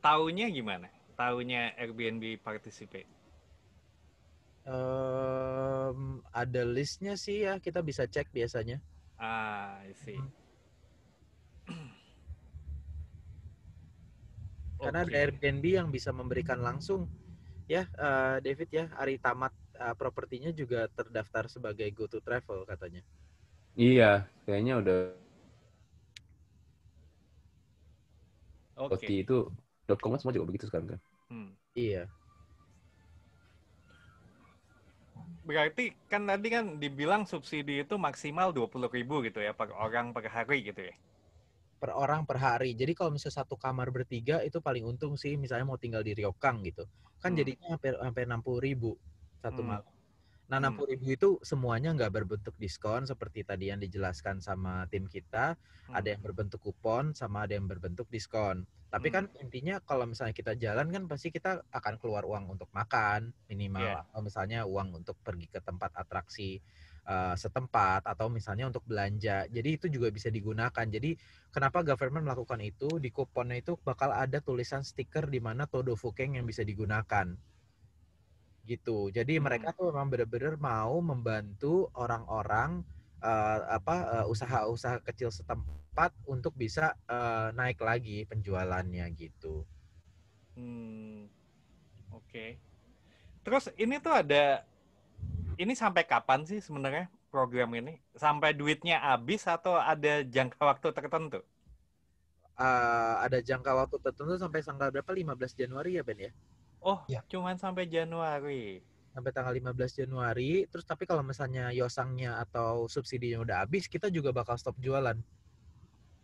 taunya gimana? Taunya Airbnb Participate? Um, ada listnya sih ya, kita bisa cek biasanya. Ah, I see. Hmm. [CLEARS THROAT] Karena okay. ada Airbnb yang bisa memberikan langsung, ya uh, David ya, hari Tamat uh, propertinya juga terdaftar sebagai Go to Travel katanya. Iya, kayaknya udah. Oke. Okay. itu dotcom kan semua juga begitu sekarang kan. Hmm. Iya. Berarti kan tadi kan dibilang subsidi itu maksimal dua puluh ribu gitu ya per orang per hari gitu ya? Per orang per hari. Jadi kalau misalnya satu kamar bertiga itu paling untung sih misalnya mau tinggal di Ryokang gitu. Kan hmm. jadinya sampai enam puluh ribu satu hmm. malam. Nah, hmm. 60 ribu itu semuanya nggak berbentuk diskon seperti tadi yang dijelaskan sama tim kita. Hmm. Ada yang hmm. berbentuk kupon sama ada yang berbentuk diskon. Tapi kan hmm. kan intinya kalau misalnya kita jalan kan pasti kita akan keluar uang untuk makan minimal. Yeah. misalnya uang untuk pergi ke tempat atraksi uh, setempat atau misalnya untuk belanja. Jadi itu juga bisa digunakan. Jadi kenapa government melakukan itu? Di kuponnya itu bakal ada tulisan stiker di mana todo fukeng yang bisa digunakan gitu. Jadi hmm. mereka tuh memang benar-benar mau membantu orang-orang uh, apa uh, usaha-usaha kecil setempat untuk bisa uh, naik lagi penjualannya gitu. Hmm. Oke. Okay. Terus ini tuh ada ini sampai kapan sih sebenarnya program ini? Sampai duitnya habis atau ada jangka waktu tertentu? Uh, ada jangka waktu tertentu sampai tanggal berapa? 15 Januari ya Ben ya? Oh, ya. cuman sampai Januari. Sampai tanggal 15 Januari. Terus tapi kalau misalnya yosangnya atau subsidinya udah habis, kita juga bakal stop jualan.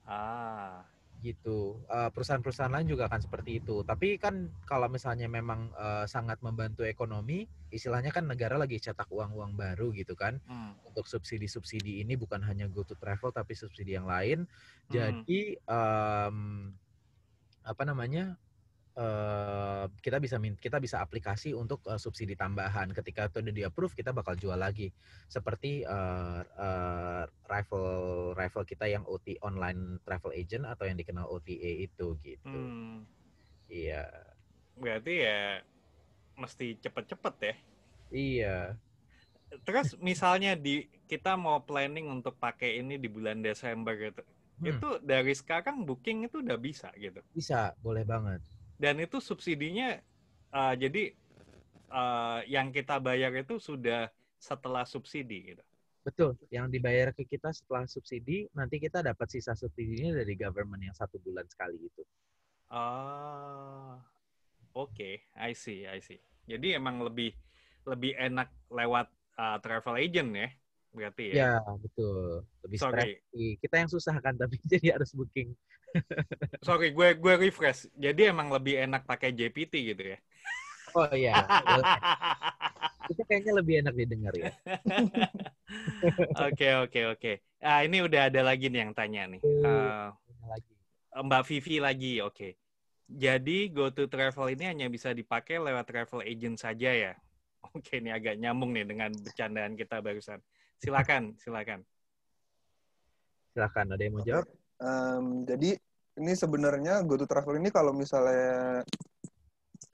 Ah, gitu. Eh, perusahaan-perusahaan lain juga akan seperti itu. Tapi kan kalau misalnya memang uh, sangat membantu ekonomi, istilahnya kan negara lagi cetak uang-uang baru gitu kan. Hmm. Untuk subsidi-subsidi ini bukan hanya go to travel tapi subsidi yang lain. Hmm. Jadi hmm. um, apa namanya? kita bisa kita bisa aplikasi untuk uh, subsidi tambahan. Ketika itu udah di approve, kita bakal jual lagi. Seperti uh, uh, rival rival kita yang OT online travel agent atau yang dikenal OTA itu gitu. Hmm. Iya. Hmm. Yeah. Berarti ya mesti cepet-cepet ya. Iya. Terus misalnya di kita mau planning untuk pakai ini di bulan Desember gitu. Hmm. Itu dari sekarang booking itu udah bisa gitu. Bisa, boleh banget dan itu subsidinya uh, jadi uh, yang kita bayar itu sudah setelah subsidi gitu. Betul, yang dibayar ke kita setelah subsidi, nanti kita dapat sisa subsidinya dari government yang satu bulan sekali itu. Ah, oke, okay. I see, I see. Jadi emang lebih lebih enak lewat uh, travel agent ya, berarti ya? Ya betul, lebih Sorry. Stress. Kita yang susah kan, [LAUGHS] tapi jadi harus booking. Sorry, gue gue refresh. Jadi emang lebih enak pakai JPT gitu ya? Oh iya. [LAUGHS] Itu kayaknya lebih enak didengar ya. [LAUGHS] Oke oke oke. Ah ini udah ada lagi nih yang tanya nih. Uh, Mbak Vivi lagi, oke. Okay. Jadi go to travel ini hanya bisa dipakai lewat travel agent saja ya. [LAUGHS] Oke, ini agak nyambung nih dengan bercandaan kita barusan. Silakan, silakan. Silakan, ada yang mau jawab? Um, jadi ini sebenarnya GoTo Travel ini kalau misalnya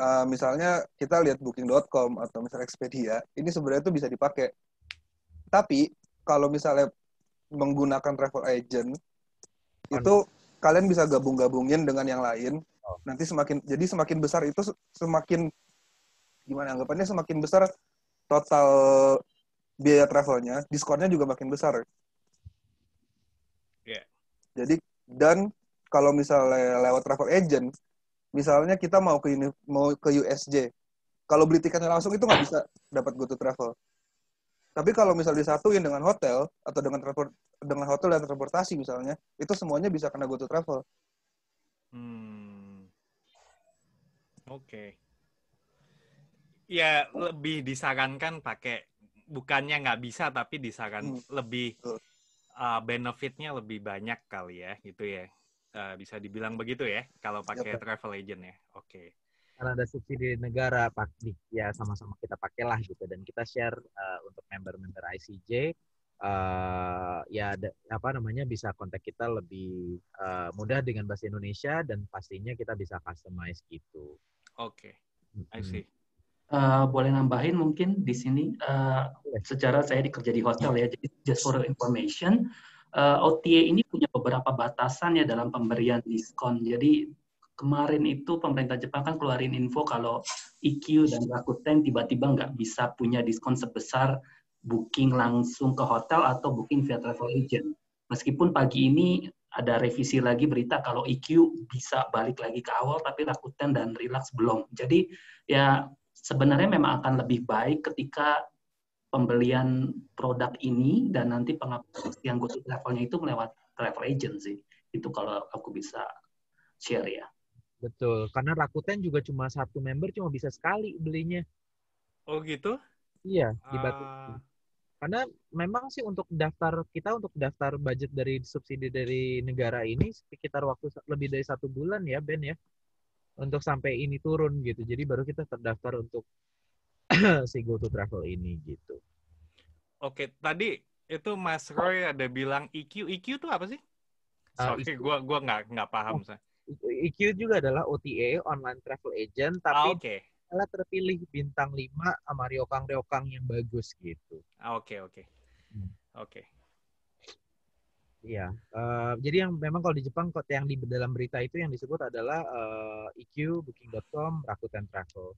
uh, misalnya kita lihat booking.com atau misalnya Expedia, ini sebenarnya itu bisa dipakai. Tapi kalau misalnya menggunakan travel agent Aduh. itu kalian bisa gabung-gabungin dengan yang lain. Oh. Nanti semakin jadi semakin besar itu semakin gimana anggapannya semakin besar total biaya travelnya, diskonnya juga makin besar. Jadi dan kalau misalnya lewat travel agent, misalnya kita mau ke mau ke USJ, kalau beli tiketnya langsung itu nggak bisa dapat go to Travel. Tapi kalau misalnya disatuin dengan hotel atau dengan travel dengan hotel dan transportasi misalnya, itu semuanya bisa kena go to Travel. Hmm. Oke. Okay. Ya lebih disarankan pakai bukannya nggak bisa tapi disarankan hmm. lebih Betul uh, benefitnya lebih banyak kali ya gitu ya uh, bisa dibilang begitu ya kalau iya, pakai yep. travel agent ya oke okay. karena ada subsidi negara pak ya sama-sama kita pakailah gitu dan kita share uh, untuk member-member ICJ uh, ya ada, apa namanya bisa kontak kita lebih uh, mudah dengan bahasa Indonesia dan pastinya kita bisa customize gitu. Oke, okay. I see. Eh, boleh nambahin mungkin di sini uh, secara saya dikerja di hotel ya iya. jadi just for information uh, eh, OTA ini punya beberapa batasan ya dalam pemberian diskon jadi kemarin itu pemerintah Jepang kan keluarin info kalau IQ dan Rakuten tiba-tiba nggak bisa punya diskon sebesar booking langsung ke hotel atau booking via travel agent meskipun pagi ini ada revisi lagi berita kalau IQ bisa balik lagi ke awal tapi Rakuten dan Relax belum. Jadi ya sebenarnya memang akan lebih baik ketika pembelian produk ini dan nanti pengapusan yang go to travelnya itu melewati travel agent sih. Itu kalau aku bisa share ya. Betul, karena Rakuten juga cuma satu member cuma bisa sekali belinya. Oh gitu? Iya, dibatasi. Ah. Uh... Karena memang sih untuk daftar kita untuk daftar budget dari subsidi dari negara ini sekitar waktu lebih dari satu bulan ya Ben ya untuk sampai ini turun gitu. Jadi baru kita terdaftar untuk [CLEARS THROAT] si GoTo Travel ini gitu. Oke, tadi itu Mas Roy ada bilang IQ. E IQ e itu apa sih? Ah, Sorry, uh, e gue gua nggak nggak paham. Oh, IQ juga adalah OTA, Online Travel Agent, ah, tapi oh, okay. adalah terpilih bintang 5 sama Ryokang-Ryokang yang bagus gitu. Ah, oke, oke. Hmm. Oke. Iya, uh, jadi yang memang kalau di Jepang yang di dalam berita itu yang disebut adalah uh, IQ, Booking.com, Rakuten Travel.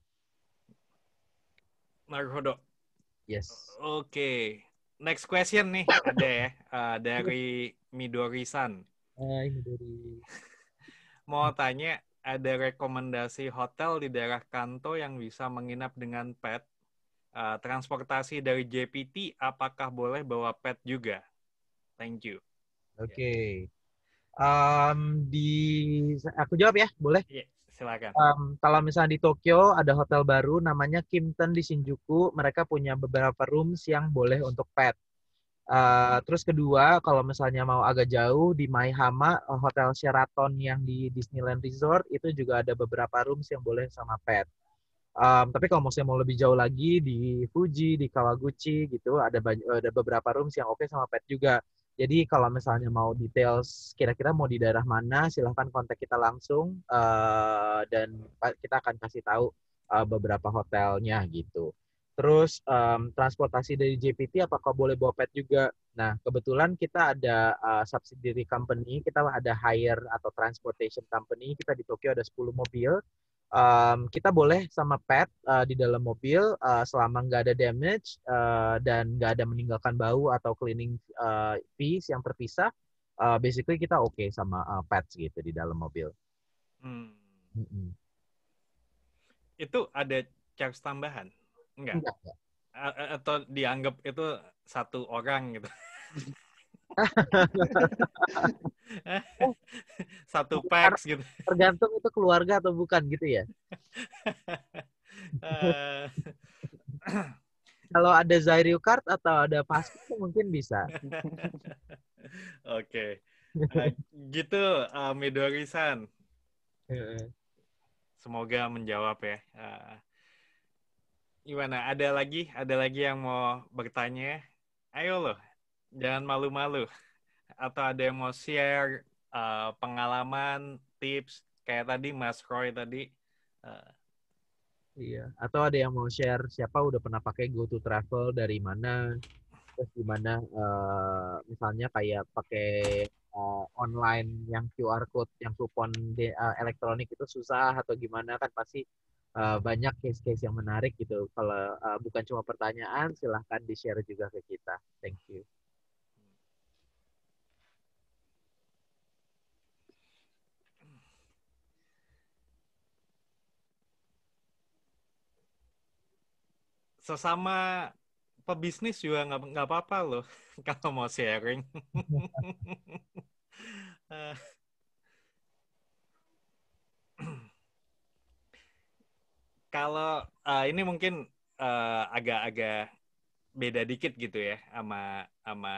Naruhodo. Yes. Oke, okay. next question nih ada ya uh, dari Midori-san. Hai Midori. [LAUGHS] Mau tanya ada rekomendasi hotel di daerah Kanto yang bisa menginap dengan pet? Uh, transportasi dari JPT apakah boleh bawa pet juga? Thank you. Oke. Okay. Iya. Um, di aku jawab ya, boleh? Iya, silakan. Um, kalau misalnya di Tokyo ada hotel baru namanya Kimpton di Shinjuku, mereka punya beberapa rooms yang boleh untuk pet. Uh, terus kedua, kalau misalnya mau agak jauh di Maihama eh, Hotel Sheraton yang di Disneyland Resort itu juga ada beberapa rooms yang boleh sama pet. Um, tapi kalau misalnya mau lebih jauh lagi di Fuji, di Kawaguchi gitu ada banyak, ada beberapa rooms yang oke okay sama pet juga. Jadi kalau misalnya mau details kira-kira mau di daerah mana, silahkan kontak kita langsung uh, dan kita akan kasih tahu uh, beberapa hotelnya gitu. Terus um, transportasi dari JPT apakah boleh bawa pet juga? Nah kebetulan kita ada uh, subsidiary company, kita ada hire atau transportation company. Kita di Tokyo ada 10 mobil um, kita boleh sama pet uh, di dalam mobil uh, selama nggak ada damage uh, dan nggak ada meninggalkan bau atau cleaning uh, fees yang terpisah. Uh, basically kita oke okay sama uh, pets gitu di dalam mobil. Hmm. Mm -hmm. Itu ada charge tambahan? Enggak. Enggak. atau dianggap itu satu orang gitu? [LAUGHS] [LAUGHS] Satu pers gitu. Tergantung itu keluarga atau bukan gitu ya. Eh. Kalau ada zairio card atau ada pas mungkin bisa. [LAUGHS] Oke. Eh, gitu uh, Midori-san. Semoga menjawab ya. Uh, gimana? Ada lagi? Ada lagi yang mau bertanya? Ayo loh, jangan malu-malu. Atau ada yang mau share uh, pengalaman, tips, kayak tadi Mas Roy tadi. Uh, Iya. Atau ada yang mau share siapa udah pernah pakai go to Travel dari mana, terus gimana? Uh, eh, misalnya kayak pakai uh, online yang QR code yang kupon uh, elektronik itu susah atau gimana kan pasti uh, banyak case-case yang menarik gitu. Kalau uh, bukan cuma pertanyaan, silahkan di share juga ke kita. Thank you. sesama pebisnis juga nggak nggak apa-apa loh [LAUGHS] kalau mau sharing. [LAUGHS] Eh. [CLEARS THROAT] kalau uh, ini mungkin agak eh, agak-agak beda dikit gitu ya sama sama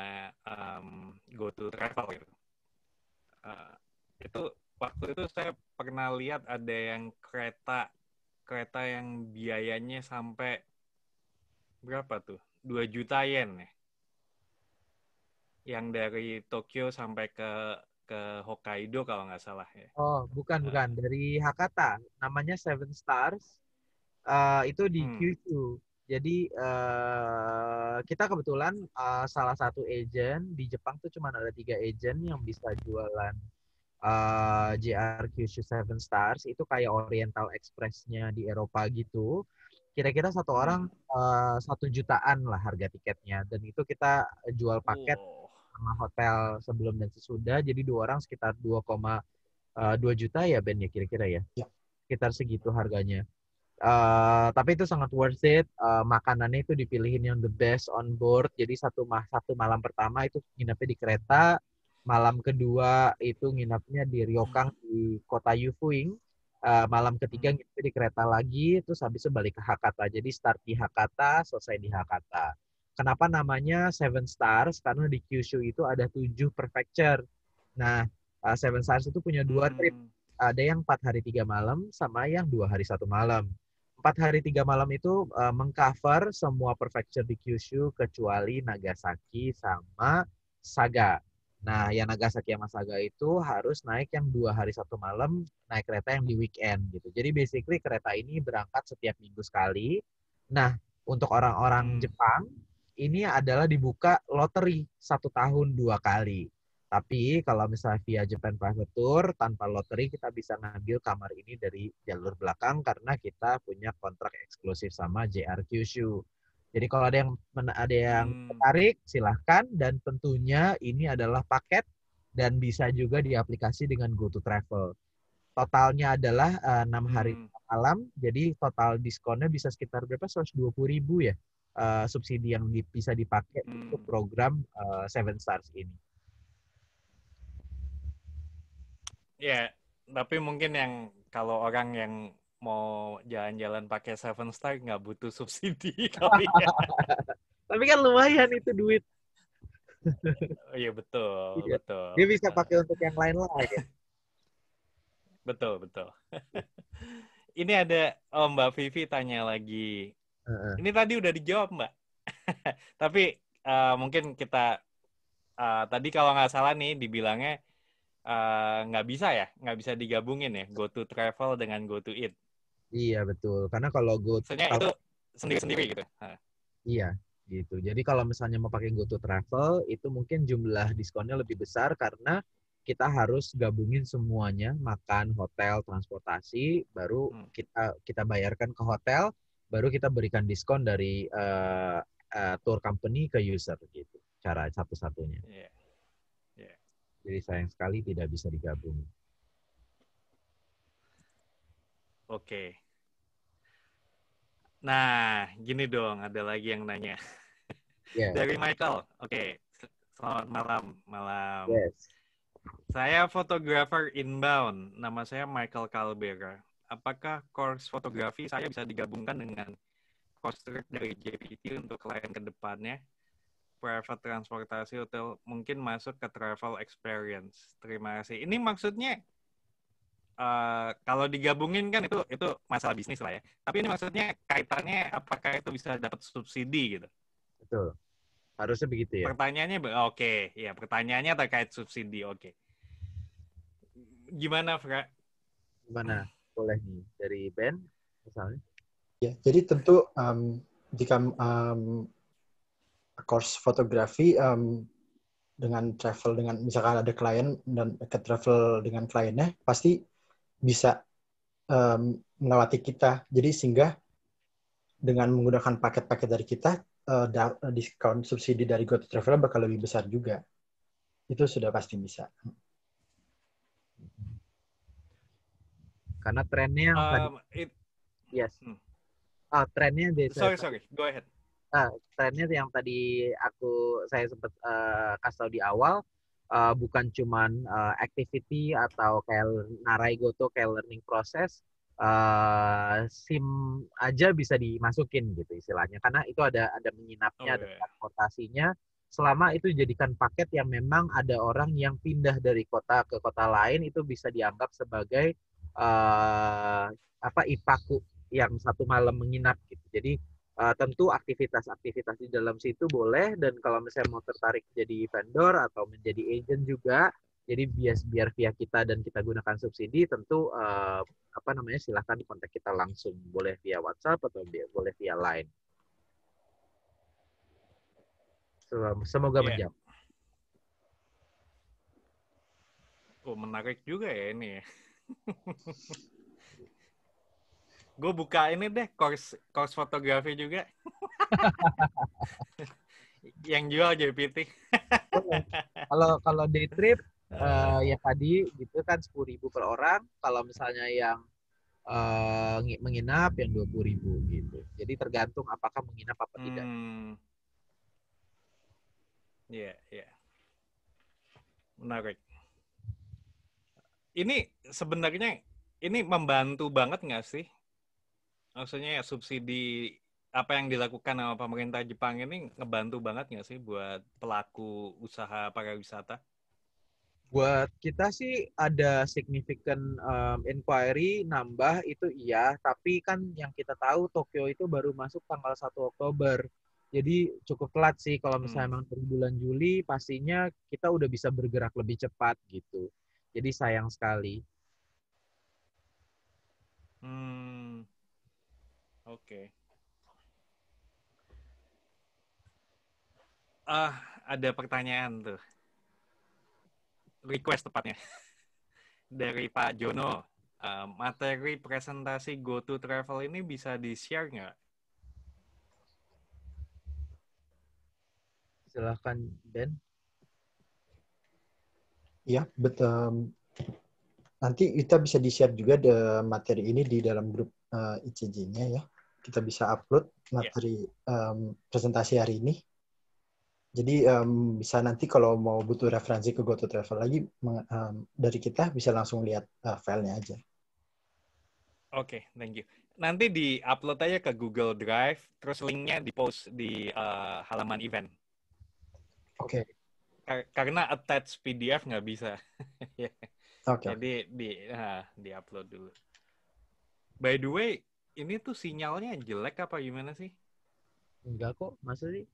um, go to travel gitu. Uh, itu waktu itu saya pernah lihat ada yang kereta kereta yang biayanya sampai berapa tuh? 2 juta yen ya. Yang dari Tokyo sampai ke ke Hokkaido kalau nggak salah ya. Oh, bukan uh, bukan dari Hakata. Namanya Seven Stars. Uh, itu di hmm. Kyushu. Jadi uh, kita kebetulan uh, salah satu agent di Jepang tuh cuma ada tiga agent yang bisa jualan uh, JR Kyushu Seven Stars itu kayak Oriental Expressnya di Eropa gitu kira-kira satu orang eh, satu uh, jutaan lah harga tiketnya dan itu kita jual paket oh. sama hotel sebelum dan sesudah jadi dua orang sekitar 2,2 uh, eh, juta ya Ben ya kira-kira ya? ya. sekitar segitu harganya uh, tapi itu sangat worth it uh, makanannya itu dipilihin yang the best on board jadi satu mah satu malam pertama itu nginepnya di kereta malam kedua itu nginepnya di Ryokang di kota Yufuing uh, malam hmm. ketiga gitu di kereta lagi terus habis itu balik ke Hakata jadi start di Hakata selesai di Hakata kenapa namanya Seven Stars karena di Kyushu itu ada tujuh prefecture nah uh, Seven Stars itu punya dua hmm. trip hmm. ada yang empat hari tiga malam sama yang dua hari satu malam empat hari tiga malam itu uh, mengcover semua prefecture di Kyushu kecuali Nagasaki sama Saga. Nah, yang Nagasaki Yamasaga itu harus naik yang dua hari satu malam, naik kereta yang di weekend gitu. Jadi basically kereta ini berangkat setiap minggu sekali. Nah, untuk orang-orang hmm. Jepang, ini adalah dibuka loteri satu tahun dua kali. Tapi kalau misalnya via Japan Private Tour, tanpa loteri kita bisa ngambil kamar ini dari jalur belakang karena kita punya kontrak eksklusif sama JR Kyushu. Jadi kalau ada yang ada yang hmm. tertarik silahkan dan tentunya ini adalah paket dan bisa juga diaplikasi dengan GoTo Travel. Totalnya adalah eh, enam uh, hari hmm. malam, jadi total diskonnya bisa sekitar berapa? 120 ribu ya uh, subsidi yang di, bisa dipakai hmm. untuk program uh, Seven Stars ini. Ya, yeah, tapi mungkin yang kalau orang yang mau jalan-jalan pakai Seven Star nggak butuh subsidi [LAUGHS] kali ya. [LAUGHS] Tapi kan lumayan itu duit. oh, iya betul, iya. betul. Dia bisa pakai untuk yang lain lagi. [LAUGHS] betul, betul. Ini ada oh, Mbak Vivi tanya lagi. Uh-uh. Ini tadi udah dijawab Mbak. Tapi uh, mungkin kita uh, tadi kalau nggak salah nih dibilangnya eh, nggak uh, bisa ya, nggak bisa digabungin ya, go to travel dengan go to eat. Iya betul. Karena kalau go Maksudnya itu sendiri-sendiri gitu. Ha. Iya, gitu. Jadi kalau misalnya mau pakai GoTo Travel itu mungkin jumlah diskonnya lebih besar karena kita harus gabungin semuanya, makan, hotel, transportasi, baru hmm. kita kita bayarkan ke hotel, baru kita berikan diskon dari uh, uh, tour company ke user gitu. Cara satu-satunya. Yeah. Yeah. Jadi sayang sekali tidak bisa digabung. Oke. Nah, gini dong, ada lagi yang nanya. Yeah. [LAUGHS] Dari Michael. Oke, selamat malam. Malam. Yes. Saya fotografer inbound. Nama saya Michael Calbera. Apakah course fotografi saya bisa digabungkan dengan course dari JPT untuk klien ke depannya? Private transportasi hotel mungkin masuk ke travel experience. Terima kasih. Ini maksudnya uh, kalau digabungin kan itu itu masalah bisnis lah ya. Tapi ini maksudnya kaitannya apakah itu bisa dapat subsidi gitu? Betul. Harusnya begitu ya. Pertanyaannya oke, okay. ya pertanyaannya terkait subsidi. Oke. Okay. Gimana, Fra? Gimana? Boleh nih dari Ben misalnya. Ya, jadi tentu um, jika um, course fotografi um, dengan travel dengan misalkan ada klien dan ke travel dengan kliennya pasti bisa um, melewati kita. Jadi sehingga dengan menggunakan paket-paket dari kita, uh, diskon subsidi dari GoTo Traveler bakal lebih besar juga. Itu sudah pasti bisa. Karena trennya um, it, yes. Hmm. Ah, trennya Sorry, sorry. Go ahead. Ah, trennya yang tadi aku saya sempat uh, eh, kasih tahu di awal, uh, bukan cuman uh, activity atau kayak narai goto kayak learning process uh, sim aja bisa dimasukin gitu istilahnya karena itu ada ada menginapnya oh, ada transportasinya selama itu jadikan paket yang memang ada orang yang pindah dari kota ke kota lain itu bisa dianggap sebagai uh, apa ipaku yang satu malam menginap gitu jadi uh, tentu aktivitas-aktivitas di dalam situ boleh dan kalau misalnya mau tertarik jadi vendor atau menjadi agent juga jadi bias biar via kita dan kita gunakan subsidi tentu uh, apa namanya silahkan kontak kita langsung boleh via WhatsApp atau boleh via line semoga yeah. menjawab. Oh menarik juga ya ini. Ya. [LAUGHS] gue buka ini deh course course fotografi juga [LAUGHS] yang jual JPT [LAUGHS] kalau kalau day trip uh, ya tadi gitu kan sepuluh ribu per orang kalau misalnya yang uh, menginap yang dua puluh ribu gitu jadi tergantung apakah menginap apa tidak Ya hmm. yeah, iya. Yeah. Menarik. Ini sebenarnya ini membantu banget nggak sih maksudnya ya subsidi apa yang dilakukan sama pemerintah Jepang ini ngebantu banget nggak sih buat pelaku usaha pariwisata? Buat kita sih ada significant um, inquiry nambah itu iya, tapi kan yang kita tahu Tokyo itu baru masuk tanggal 1 Oktober. Jadi cukup telat sih kalau misalnya hmm. emang dari bulan Juli pastinya kita udah bisa bergerak lebih cepat gitu. Jadi sayang sekali. Hmm, Oke. Okay. Ah, uh, ada pertanyaan tuh. Request tepatnya. [LAUGHS] Dari Pak Jono. Uh, materi presentasi Go to Travel ini bisa di-share nggak? Silahkan, Ben. Ya, betul. Um, nanti kita bisa di-share juga the materi ini di dalam grup uh, eh, ICJ-nya ya kita bisa upload iya. materi yeah. um, presentasi hari ini. Jadi um, bisa nanti kalau mau butuh referensi ke Travel lagi um, dari kita bisa langsung lihat uh, filenya aja. Oke, okay, thank you. Nanti di upload aja ke Google Drive, terus linknya di post di uh, eh, halaman event. Oke. Okay. Kar karena attach PDF nggak bisa. [LAUGHS] Ya. Oke. Okay. Jadi di uh, nah, di upload dulu. By the way, ini tuh sinyalnya jelek apa gimana sih? Enggak kok, masa sih?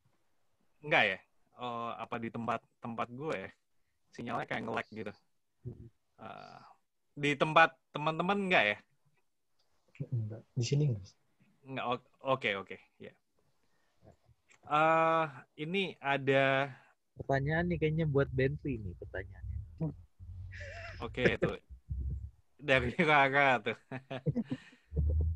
Enggak ya? Oh, apa di tempat tempat gue ya? Sinyalnya kayak ngelag gitu. Uh, di tempat teman-teman enggak ya? Enggak, di sini enggak. Enggak, oke okay, oke, okay, ya. Yeah. Uh, ini ada pertanyaan nih kayaknya buat Bentley nih pertanyaannya. Oke, okay, itu dari kakak tuh. [LAUGHS]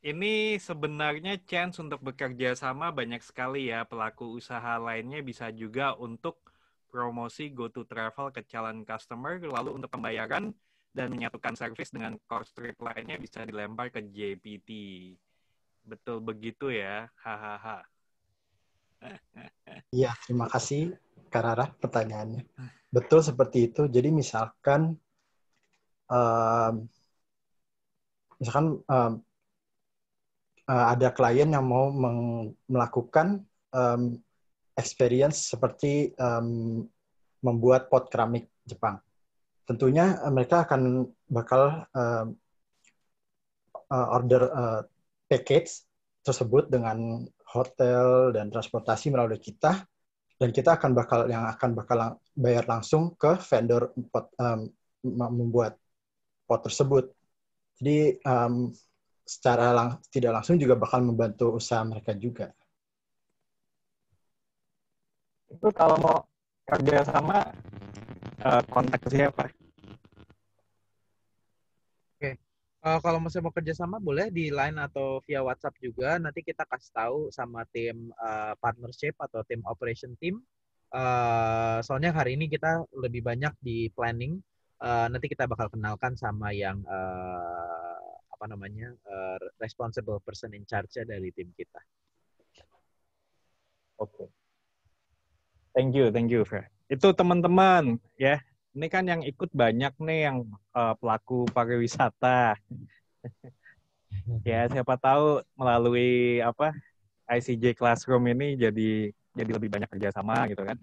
Ini sebenarnya chance untuk bekerja sama banyak sekali ya pelaku usaha lainnya bisa juga untuk promosi go to Travel ke calon customer lalu untuk pembayaran dan menyatukan service dengan core trip lainnya bisa dilempar ke JPT. Betul begitu ya. Hahaha. [LAUGHS] Iya, terima kasih Karara pertanyaannya. Betul seperti itu. Jadi misalkan um, misalkan um, uh, ada klien yang mau melakukan um, experience seperti um, membuat pot keramik Jepang. Tentunya eh, mereka akan bakal eh, order uh, package tersebut dengan hotel dan transportasi melalui kita dan kita akan bakal yang akan bakal lang, bayar langsung ke vendor pot, um, membuat pot tersebut. Jadi um, secara lang tidak langsung juga bakal membantu usaha mereka juga. Itu kalau mau kerja sama eh, kontak siapa? Oke, okay. uh, eh, kalau masih mau kerja sama boleh di line atau via WhatsApp juga. Nanti kita kasih tahu sama tim uh, partnership atau tim operation team. Uh, soalnya hari ini kita lebih banyak di planning. Uh, nanti kita bakal kenalkan sama yang uh, apa namanya uh, responsible person in charge dari tim kita. Oke. Okay. Thank you, thank you, Fred. Itu teman-teman ya. Ini kan yang ikut banyak nih yang uh, pelaku pariwisata. [LAUGHS] ya, siapa tahu melalui apa ICJ Classroom ini jadi jadi lebih banyak kerjasama gitu kan.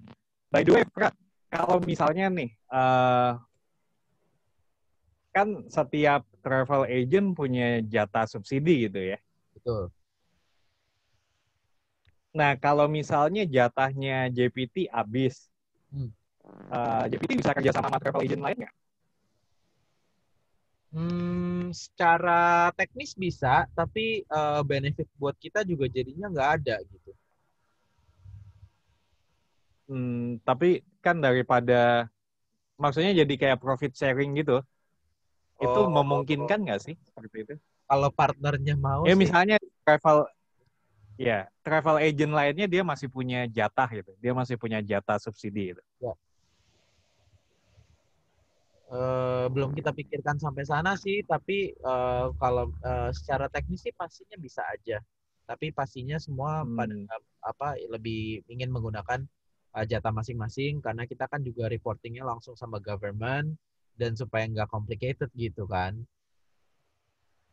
By the way, Fred, kalau misalnya nih uh, kan setiap travel agent punya jatah subsidi gitu ya. Betul. Nah, kalau misalnya jatahnya JPT habis, hmm. uh, eh, JPT bisa kerja sama travel agent lain nggak? Hmm, secara teknis bisa, tapi uh, benefit buat kita juga jadinya nggak ada gitu. Hmm, tapi kan daripada maksudnya jadi kayak profit sharing gitu oh, itu memungkinkan oh, oh. nggak sih seperti itu? Kalau partnernya mau. Ya sih. misalnya travel, ya travel agent lainnya dia masih punya jatah gitu, dia masih punya jatah subsidi gitu. Ya. Uh, belum kita pikirkan sampai sana sih, tapi uh, kalau uh, secara teknis sih pastinya bisa aja. Tapi pastinya semua hmm. pada apa lebih ingin menggunakan uh, jatah masing-masing karena kita kan juga reportingnya langsung sama government dan supaya nggak complicated gitu kan.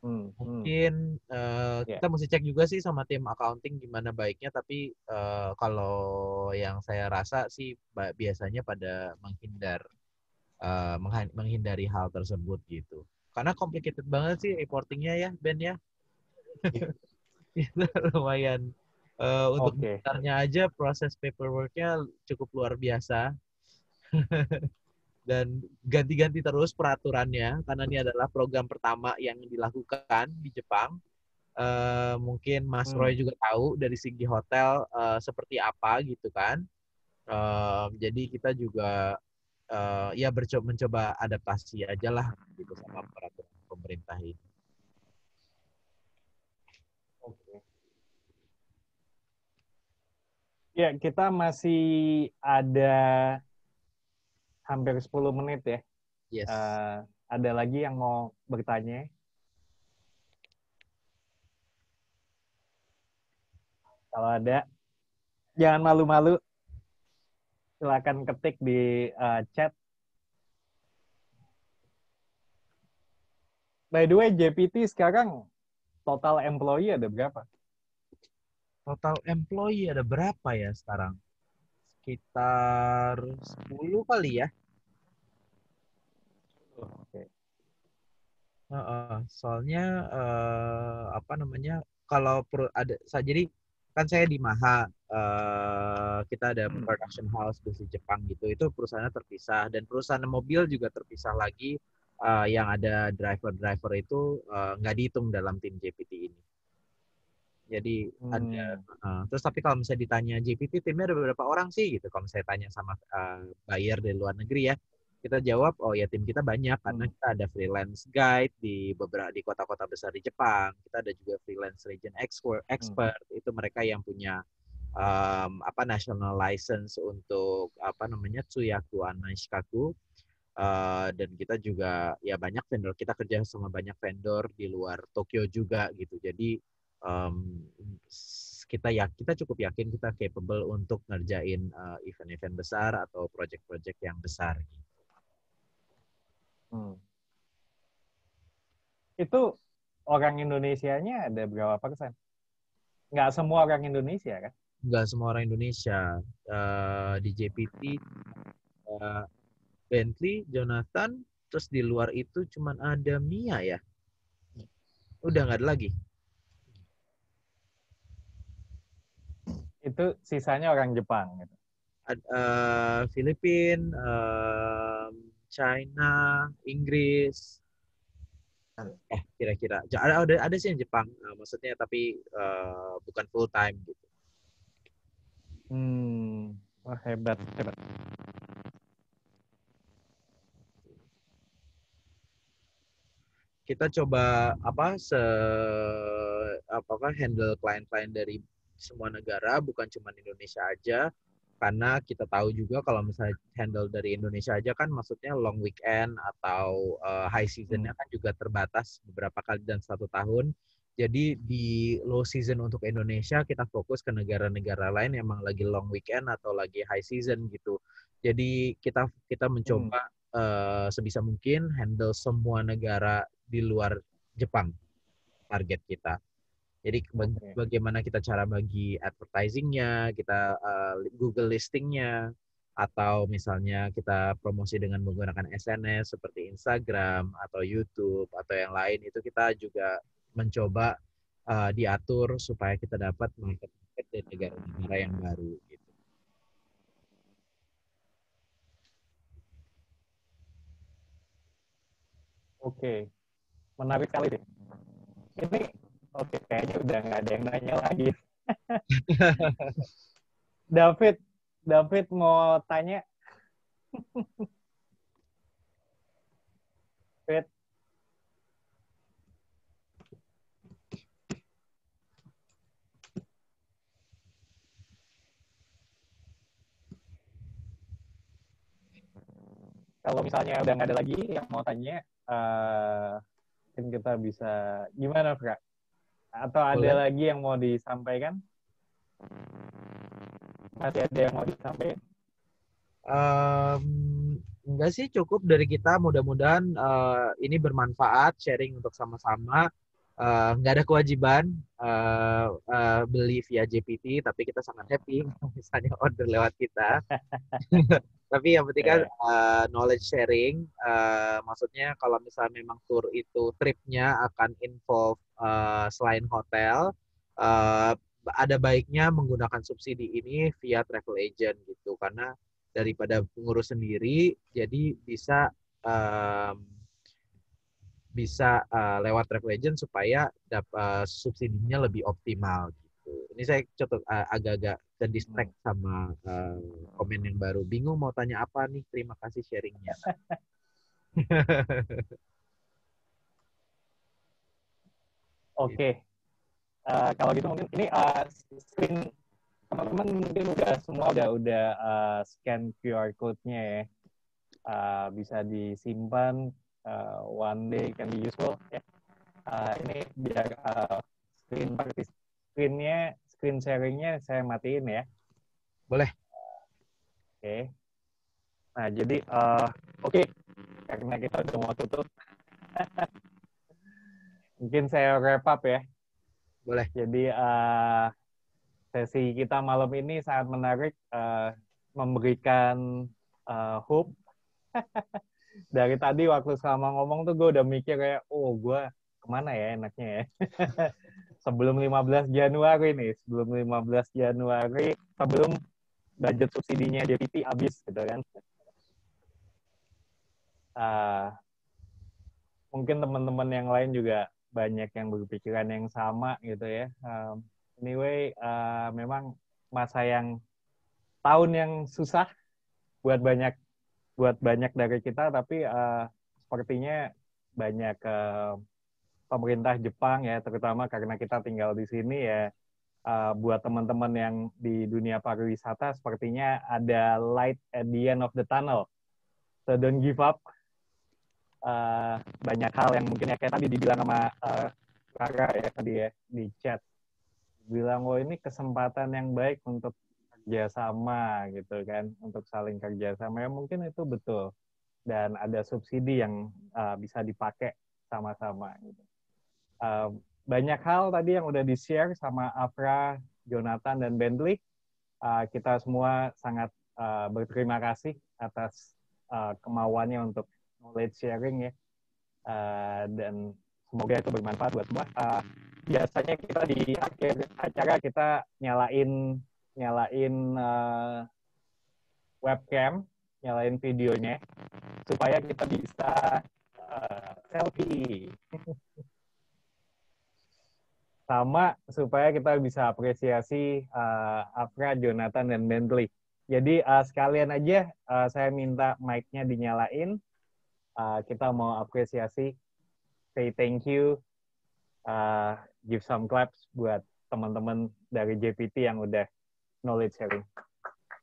Hmm, hmm. Mungkin hmm. Uh, eh, yeah. kita mesti cek juga sih sama tim accounting gimana baiknya, tapi uh, kalau yang saya rasa sih biasanya pada menghindar uh, menghindari hal tersebut gitu. Karena complicated banget sih reportingnya ya Ben ya. yeah. [LAUGHS] lumayan. Uh, untuk okay. aja proses paperworknya cukup luar biasa. [LAUGHS] dan ganti-ganti terus peraturannya karena ini adalah program pertama yang dilakukan di Jepang. Uh, mungkin Mas hmm. Roy juga tahu dari segi hotel uh, seperti apa gitu kan. Uh, jadi kita juga uh, ya bercoba mencoba adaptasi aja lah gitu sama peraturan pemerintah ini. Ya, kita masih ada hampir 10 menit ya. Yes. Uh, ada lagi yang mau bertanya? Kalau ada, jangan malu-malu. Silahkan ketik di uh, chat. By the way, JPT sekarang total employee ada berapa? Total employee ada berapa ya sekarang? sekitar 10 kali ya. Oke. Okay. Uh, uh, soalnya uh, apa namanya kalau perlu ada saya jadi kan saya di Maha uh, kita ada hmm. production house di Jepang gitu itu perusahaannya terpisah dan perusahaan mobil juga terpisah lagi uh, yang ada driver driver itu nggak uh, dihitung dalam tim JPT ini jadi hmm. ada. Uh, terus tapi kalau misalnya ditanya JPT timnya ada beberapa orang sih gitu. Kalau misalnya tanya sama uh, buyer dari luar negeri ya, kita jawab oh ya tim kita banyak karena hmm. kita ada freelance guide di beberapa di kota-kota besar di Jepang kita ada juga freelance region expert hmm. expert hmm. itu mereka yang punya um, apa national license untuk apa namanya tsuyaku anashikaku uh, eh, dan kita juga ya banyak vendor kita kerja sama banyak vendor di luar Tokyo juga gitu jadi um, kita ya kita cukup yakin kita capable untuk ngerjain uh, event-event besar atau project-project yang besar gitu. Hmm. Itu orang Indonesia-nya ada berapa persen? Nggak semua orang Indonesia kan? Nggak semua orang Indonesia. Uh, di JPT, uh, eh, Bentley, Jonathan, terus di luar itu cuman ada Mia ya? Udah nggak ada lagi? Itu sisanya orang Jepang. Gitu. Uh, Filipin, uh, China, Inggris. Kan. Eh, kira-kira ada ada ada sih yang Jepang, uh, maksudnya tapi uh, bukan full time gitu. Hmm, wah hebat hebat. kita coba apa se apa handle klien-klien dari semua negara, bukan cuma Indonesia aja. Karena kita tahu juga kalau misalnya handle dari Indonesia aja kan maksudnya long weekend atau uh, high seasonnya hmm. kan juga terbatas beberapa kali dan satu tahun. Jadi di low season untuk Indonesia kita fokus ke negara-negara lain yang emang lagi long weekend atau lagi high season gitu. Jadi kita kita mencoba hmm. uh, sebisa mungkin handle semua negara di luar Jepang target kita. Jadi baga okay. bagaimana kita cara bagi advertisingnya, kita uh, Google listingnya, atau misalnya kita promosi dengan menggunakan SNS seperti Instagram atau YouTube atau yang lain itu kita juga mencoba uh, diatur supaya kita dapat market market dari negara-negara yang baru gitu. Oke, menarik kali Ini Oke, kayaknya udah nggak ada yang nanya lagi. [LAUGHS] David, David mau tanya? [LAUGHS] David. Kalau misalnya udah nggak ada lagi yang mau tanya, uh, mungkin kita bisa gimana, Kak? Atau ada lagi yang mau disampaikan? Masih ada yang mau disampaikan? Um, enggak sih, cukup dari kita. Mudah-mudahan uh, ini bermanfaat, sharing untuk sama-sama. Uh, eh, nggak ada kewajiban uh, uh, beli via JPT, tapi kita sangat happy [LAUGHS] misalnya order lewat kita. [LAUGHS] tapi yang penting kan yeah. Iya. uh, knowledge sharing uh, maksudnya kalau misalnya memang tour itu tripnya akan involve uh, selain hotel uh, ada baiknya menggunakan subsidi ini via travel agent gitu karena daripada pengurus sendiri jadi bisa um, bisa uh, lewat travel agent supaya dapat uh, subsidinya lebih optimal ini saya contoh eh, agak-agak terdistract hmm. sama uh, komen yang baru. Bingung mau tanya apa nih? Terima kasih sharingnya. [LAUGHS] Oke. Okay. Uh, eh, kalau gitu mungkin ini uh, screen teman-teman mungkin udah semua udah udah uh, scan QR code-nya ya. Uh, bisa disimpan uh, one day can be useful ya. Uh, ini biar uh, screen praktis screennya screen sharingnya saya matiin ya boleh oke okay. nah jadi uh, oke okay. karena kita udah mau tutup [LAUGHS] mungkin saya wrap up ya boleh jadi uh, sesi kita malam ini sangat menarik uh, memberikan uh, hope [LAUGHS] dari tadi waktu sama ngomong tuh gue udah mikir kayak oh gue kemana ya enaknya ya [LAUGHS] sebelum 15 Januari nih, sebelum 15 Januari, sebelum budget subsidinya DPP habis gitu kan. Uh, mungkin teman-teman yang lain juga banyak yang berpikiran yang sama gitu ya. Um, anyway, uh, memang masa yang tahun yang susah buat banyak buat banyak dari kita, tapi uh, sepertinya banyak uh, pemerintah Jepang ya, terutama karena kita tinggal di sini ya, uh, buat teman-teman yang di dunia pariwisata sepertinya ada light at the end of the tunnel. So don't give up. Uh, banyak hal yang mungkin ya kayak tadi dibilang sama uh, ya tadi ya di chat. Bilang oh ini kesempatan yang baik untuk kerjasama gitu kan, untuk saling kerjasama ya mungkin itu betul. Dan ada subsidi yang uh, bisa dipakai sama-sama gitu banyak hal tadi yang udah di-share sama Afra, Jonathan, dan Bentley. Uh, kita semua sangat uh, berterima kasih atas uh, kemauannya untuk knowledge sharing ya. Uh, dan semoga itu bermanfaat buat semua. Uh, biasanya kita di akhir acara kita nyalain nyalain uh, webcam, nyalain videonya supaya kita bisa uh, selfie. [LAUGHS] sama supaya kita bisa apresiasi uh, Afra, Jonathan, dan Bentley. Jadi uh, sekalian aja uh, saya minta mic-nya dinyalain. Uh, kita mau apresiasi, say thank you, uh, give some claps buat teman-teman dari JPT yang udah knowledge sharing.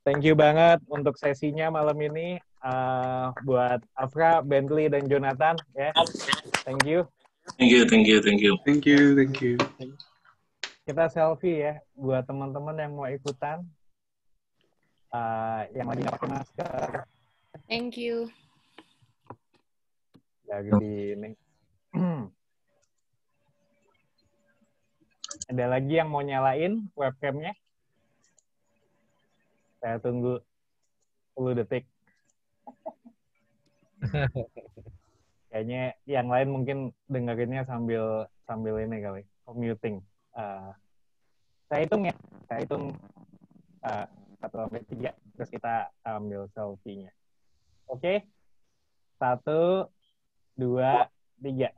Thank you banget untuk sesinya malam ini uh, buat Afra, Bentley, dan Jonathan. Ya, yeah. thank you. Thank you, thank you, thank you. Thank you, thank you. Kita selfie ya buat teman-teman yang mau ikutan. Uh, yang lagi pakai masker. Thank you. Lagi di ini. [CLEARS THROAT] Ada lagi yang mau nyalain webcamnya? Saya tunggu 10 detik. [LAUGHS] kayaknya yang lain mungkin dengerinnya sambil sambil ini kali commuting uh, saya hitung ya saya hitung eh, satu sampai tiga terus kita ambil selfie-nya oke okay? satu dua tiga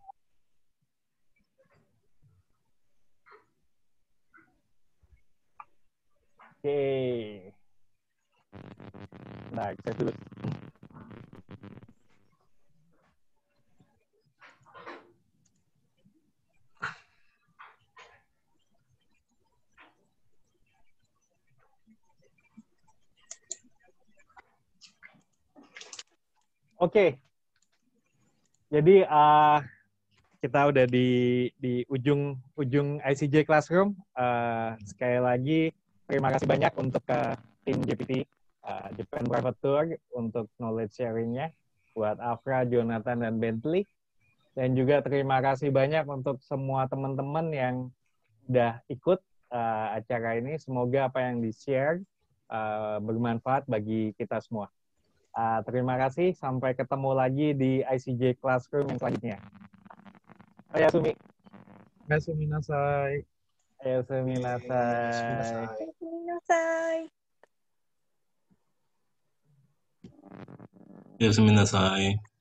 Oke. Okay. Nah, saya dulu. Oke. Okay. Jadi uh, kita udah di di ujung ujung ICJ Classroom. Uh, sekali lagi terima kasih banyak untuk ke eh, tim JPT uh, Japan Private Tour untuk knowledge sharingnya buat Afra, Jonathan dan Bentley. Dan juga terima kasih banyak untuk semua teman-teman yang udah ikut uh, acara ini. Semoga apa yang di-share uh, bermanfaat bagi kita semua. Uh, terima kasih. Sampai ketemu lagi di ICJ Classroom yang selanjutnya. Oh ya, Sumi. Yasumi nasai. Sumi nasai. Yasumi nasai. nasai.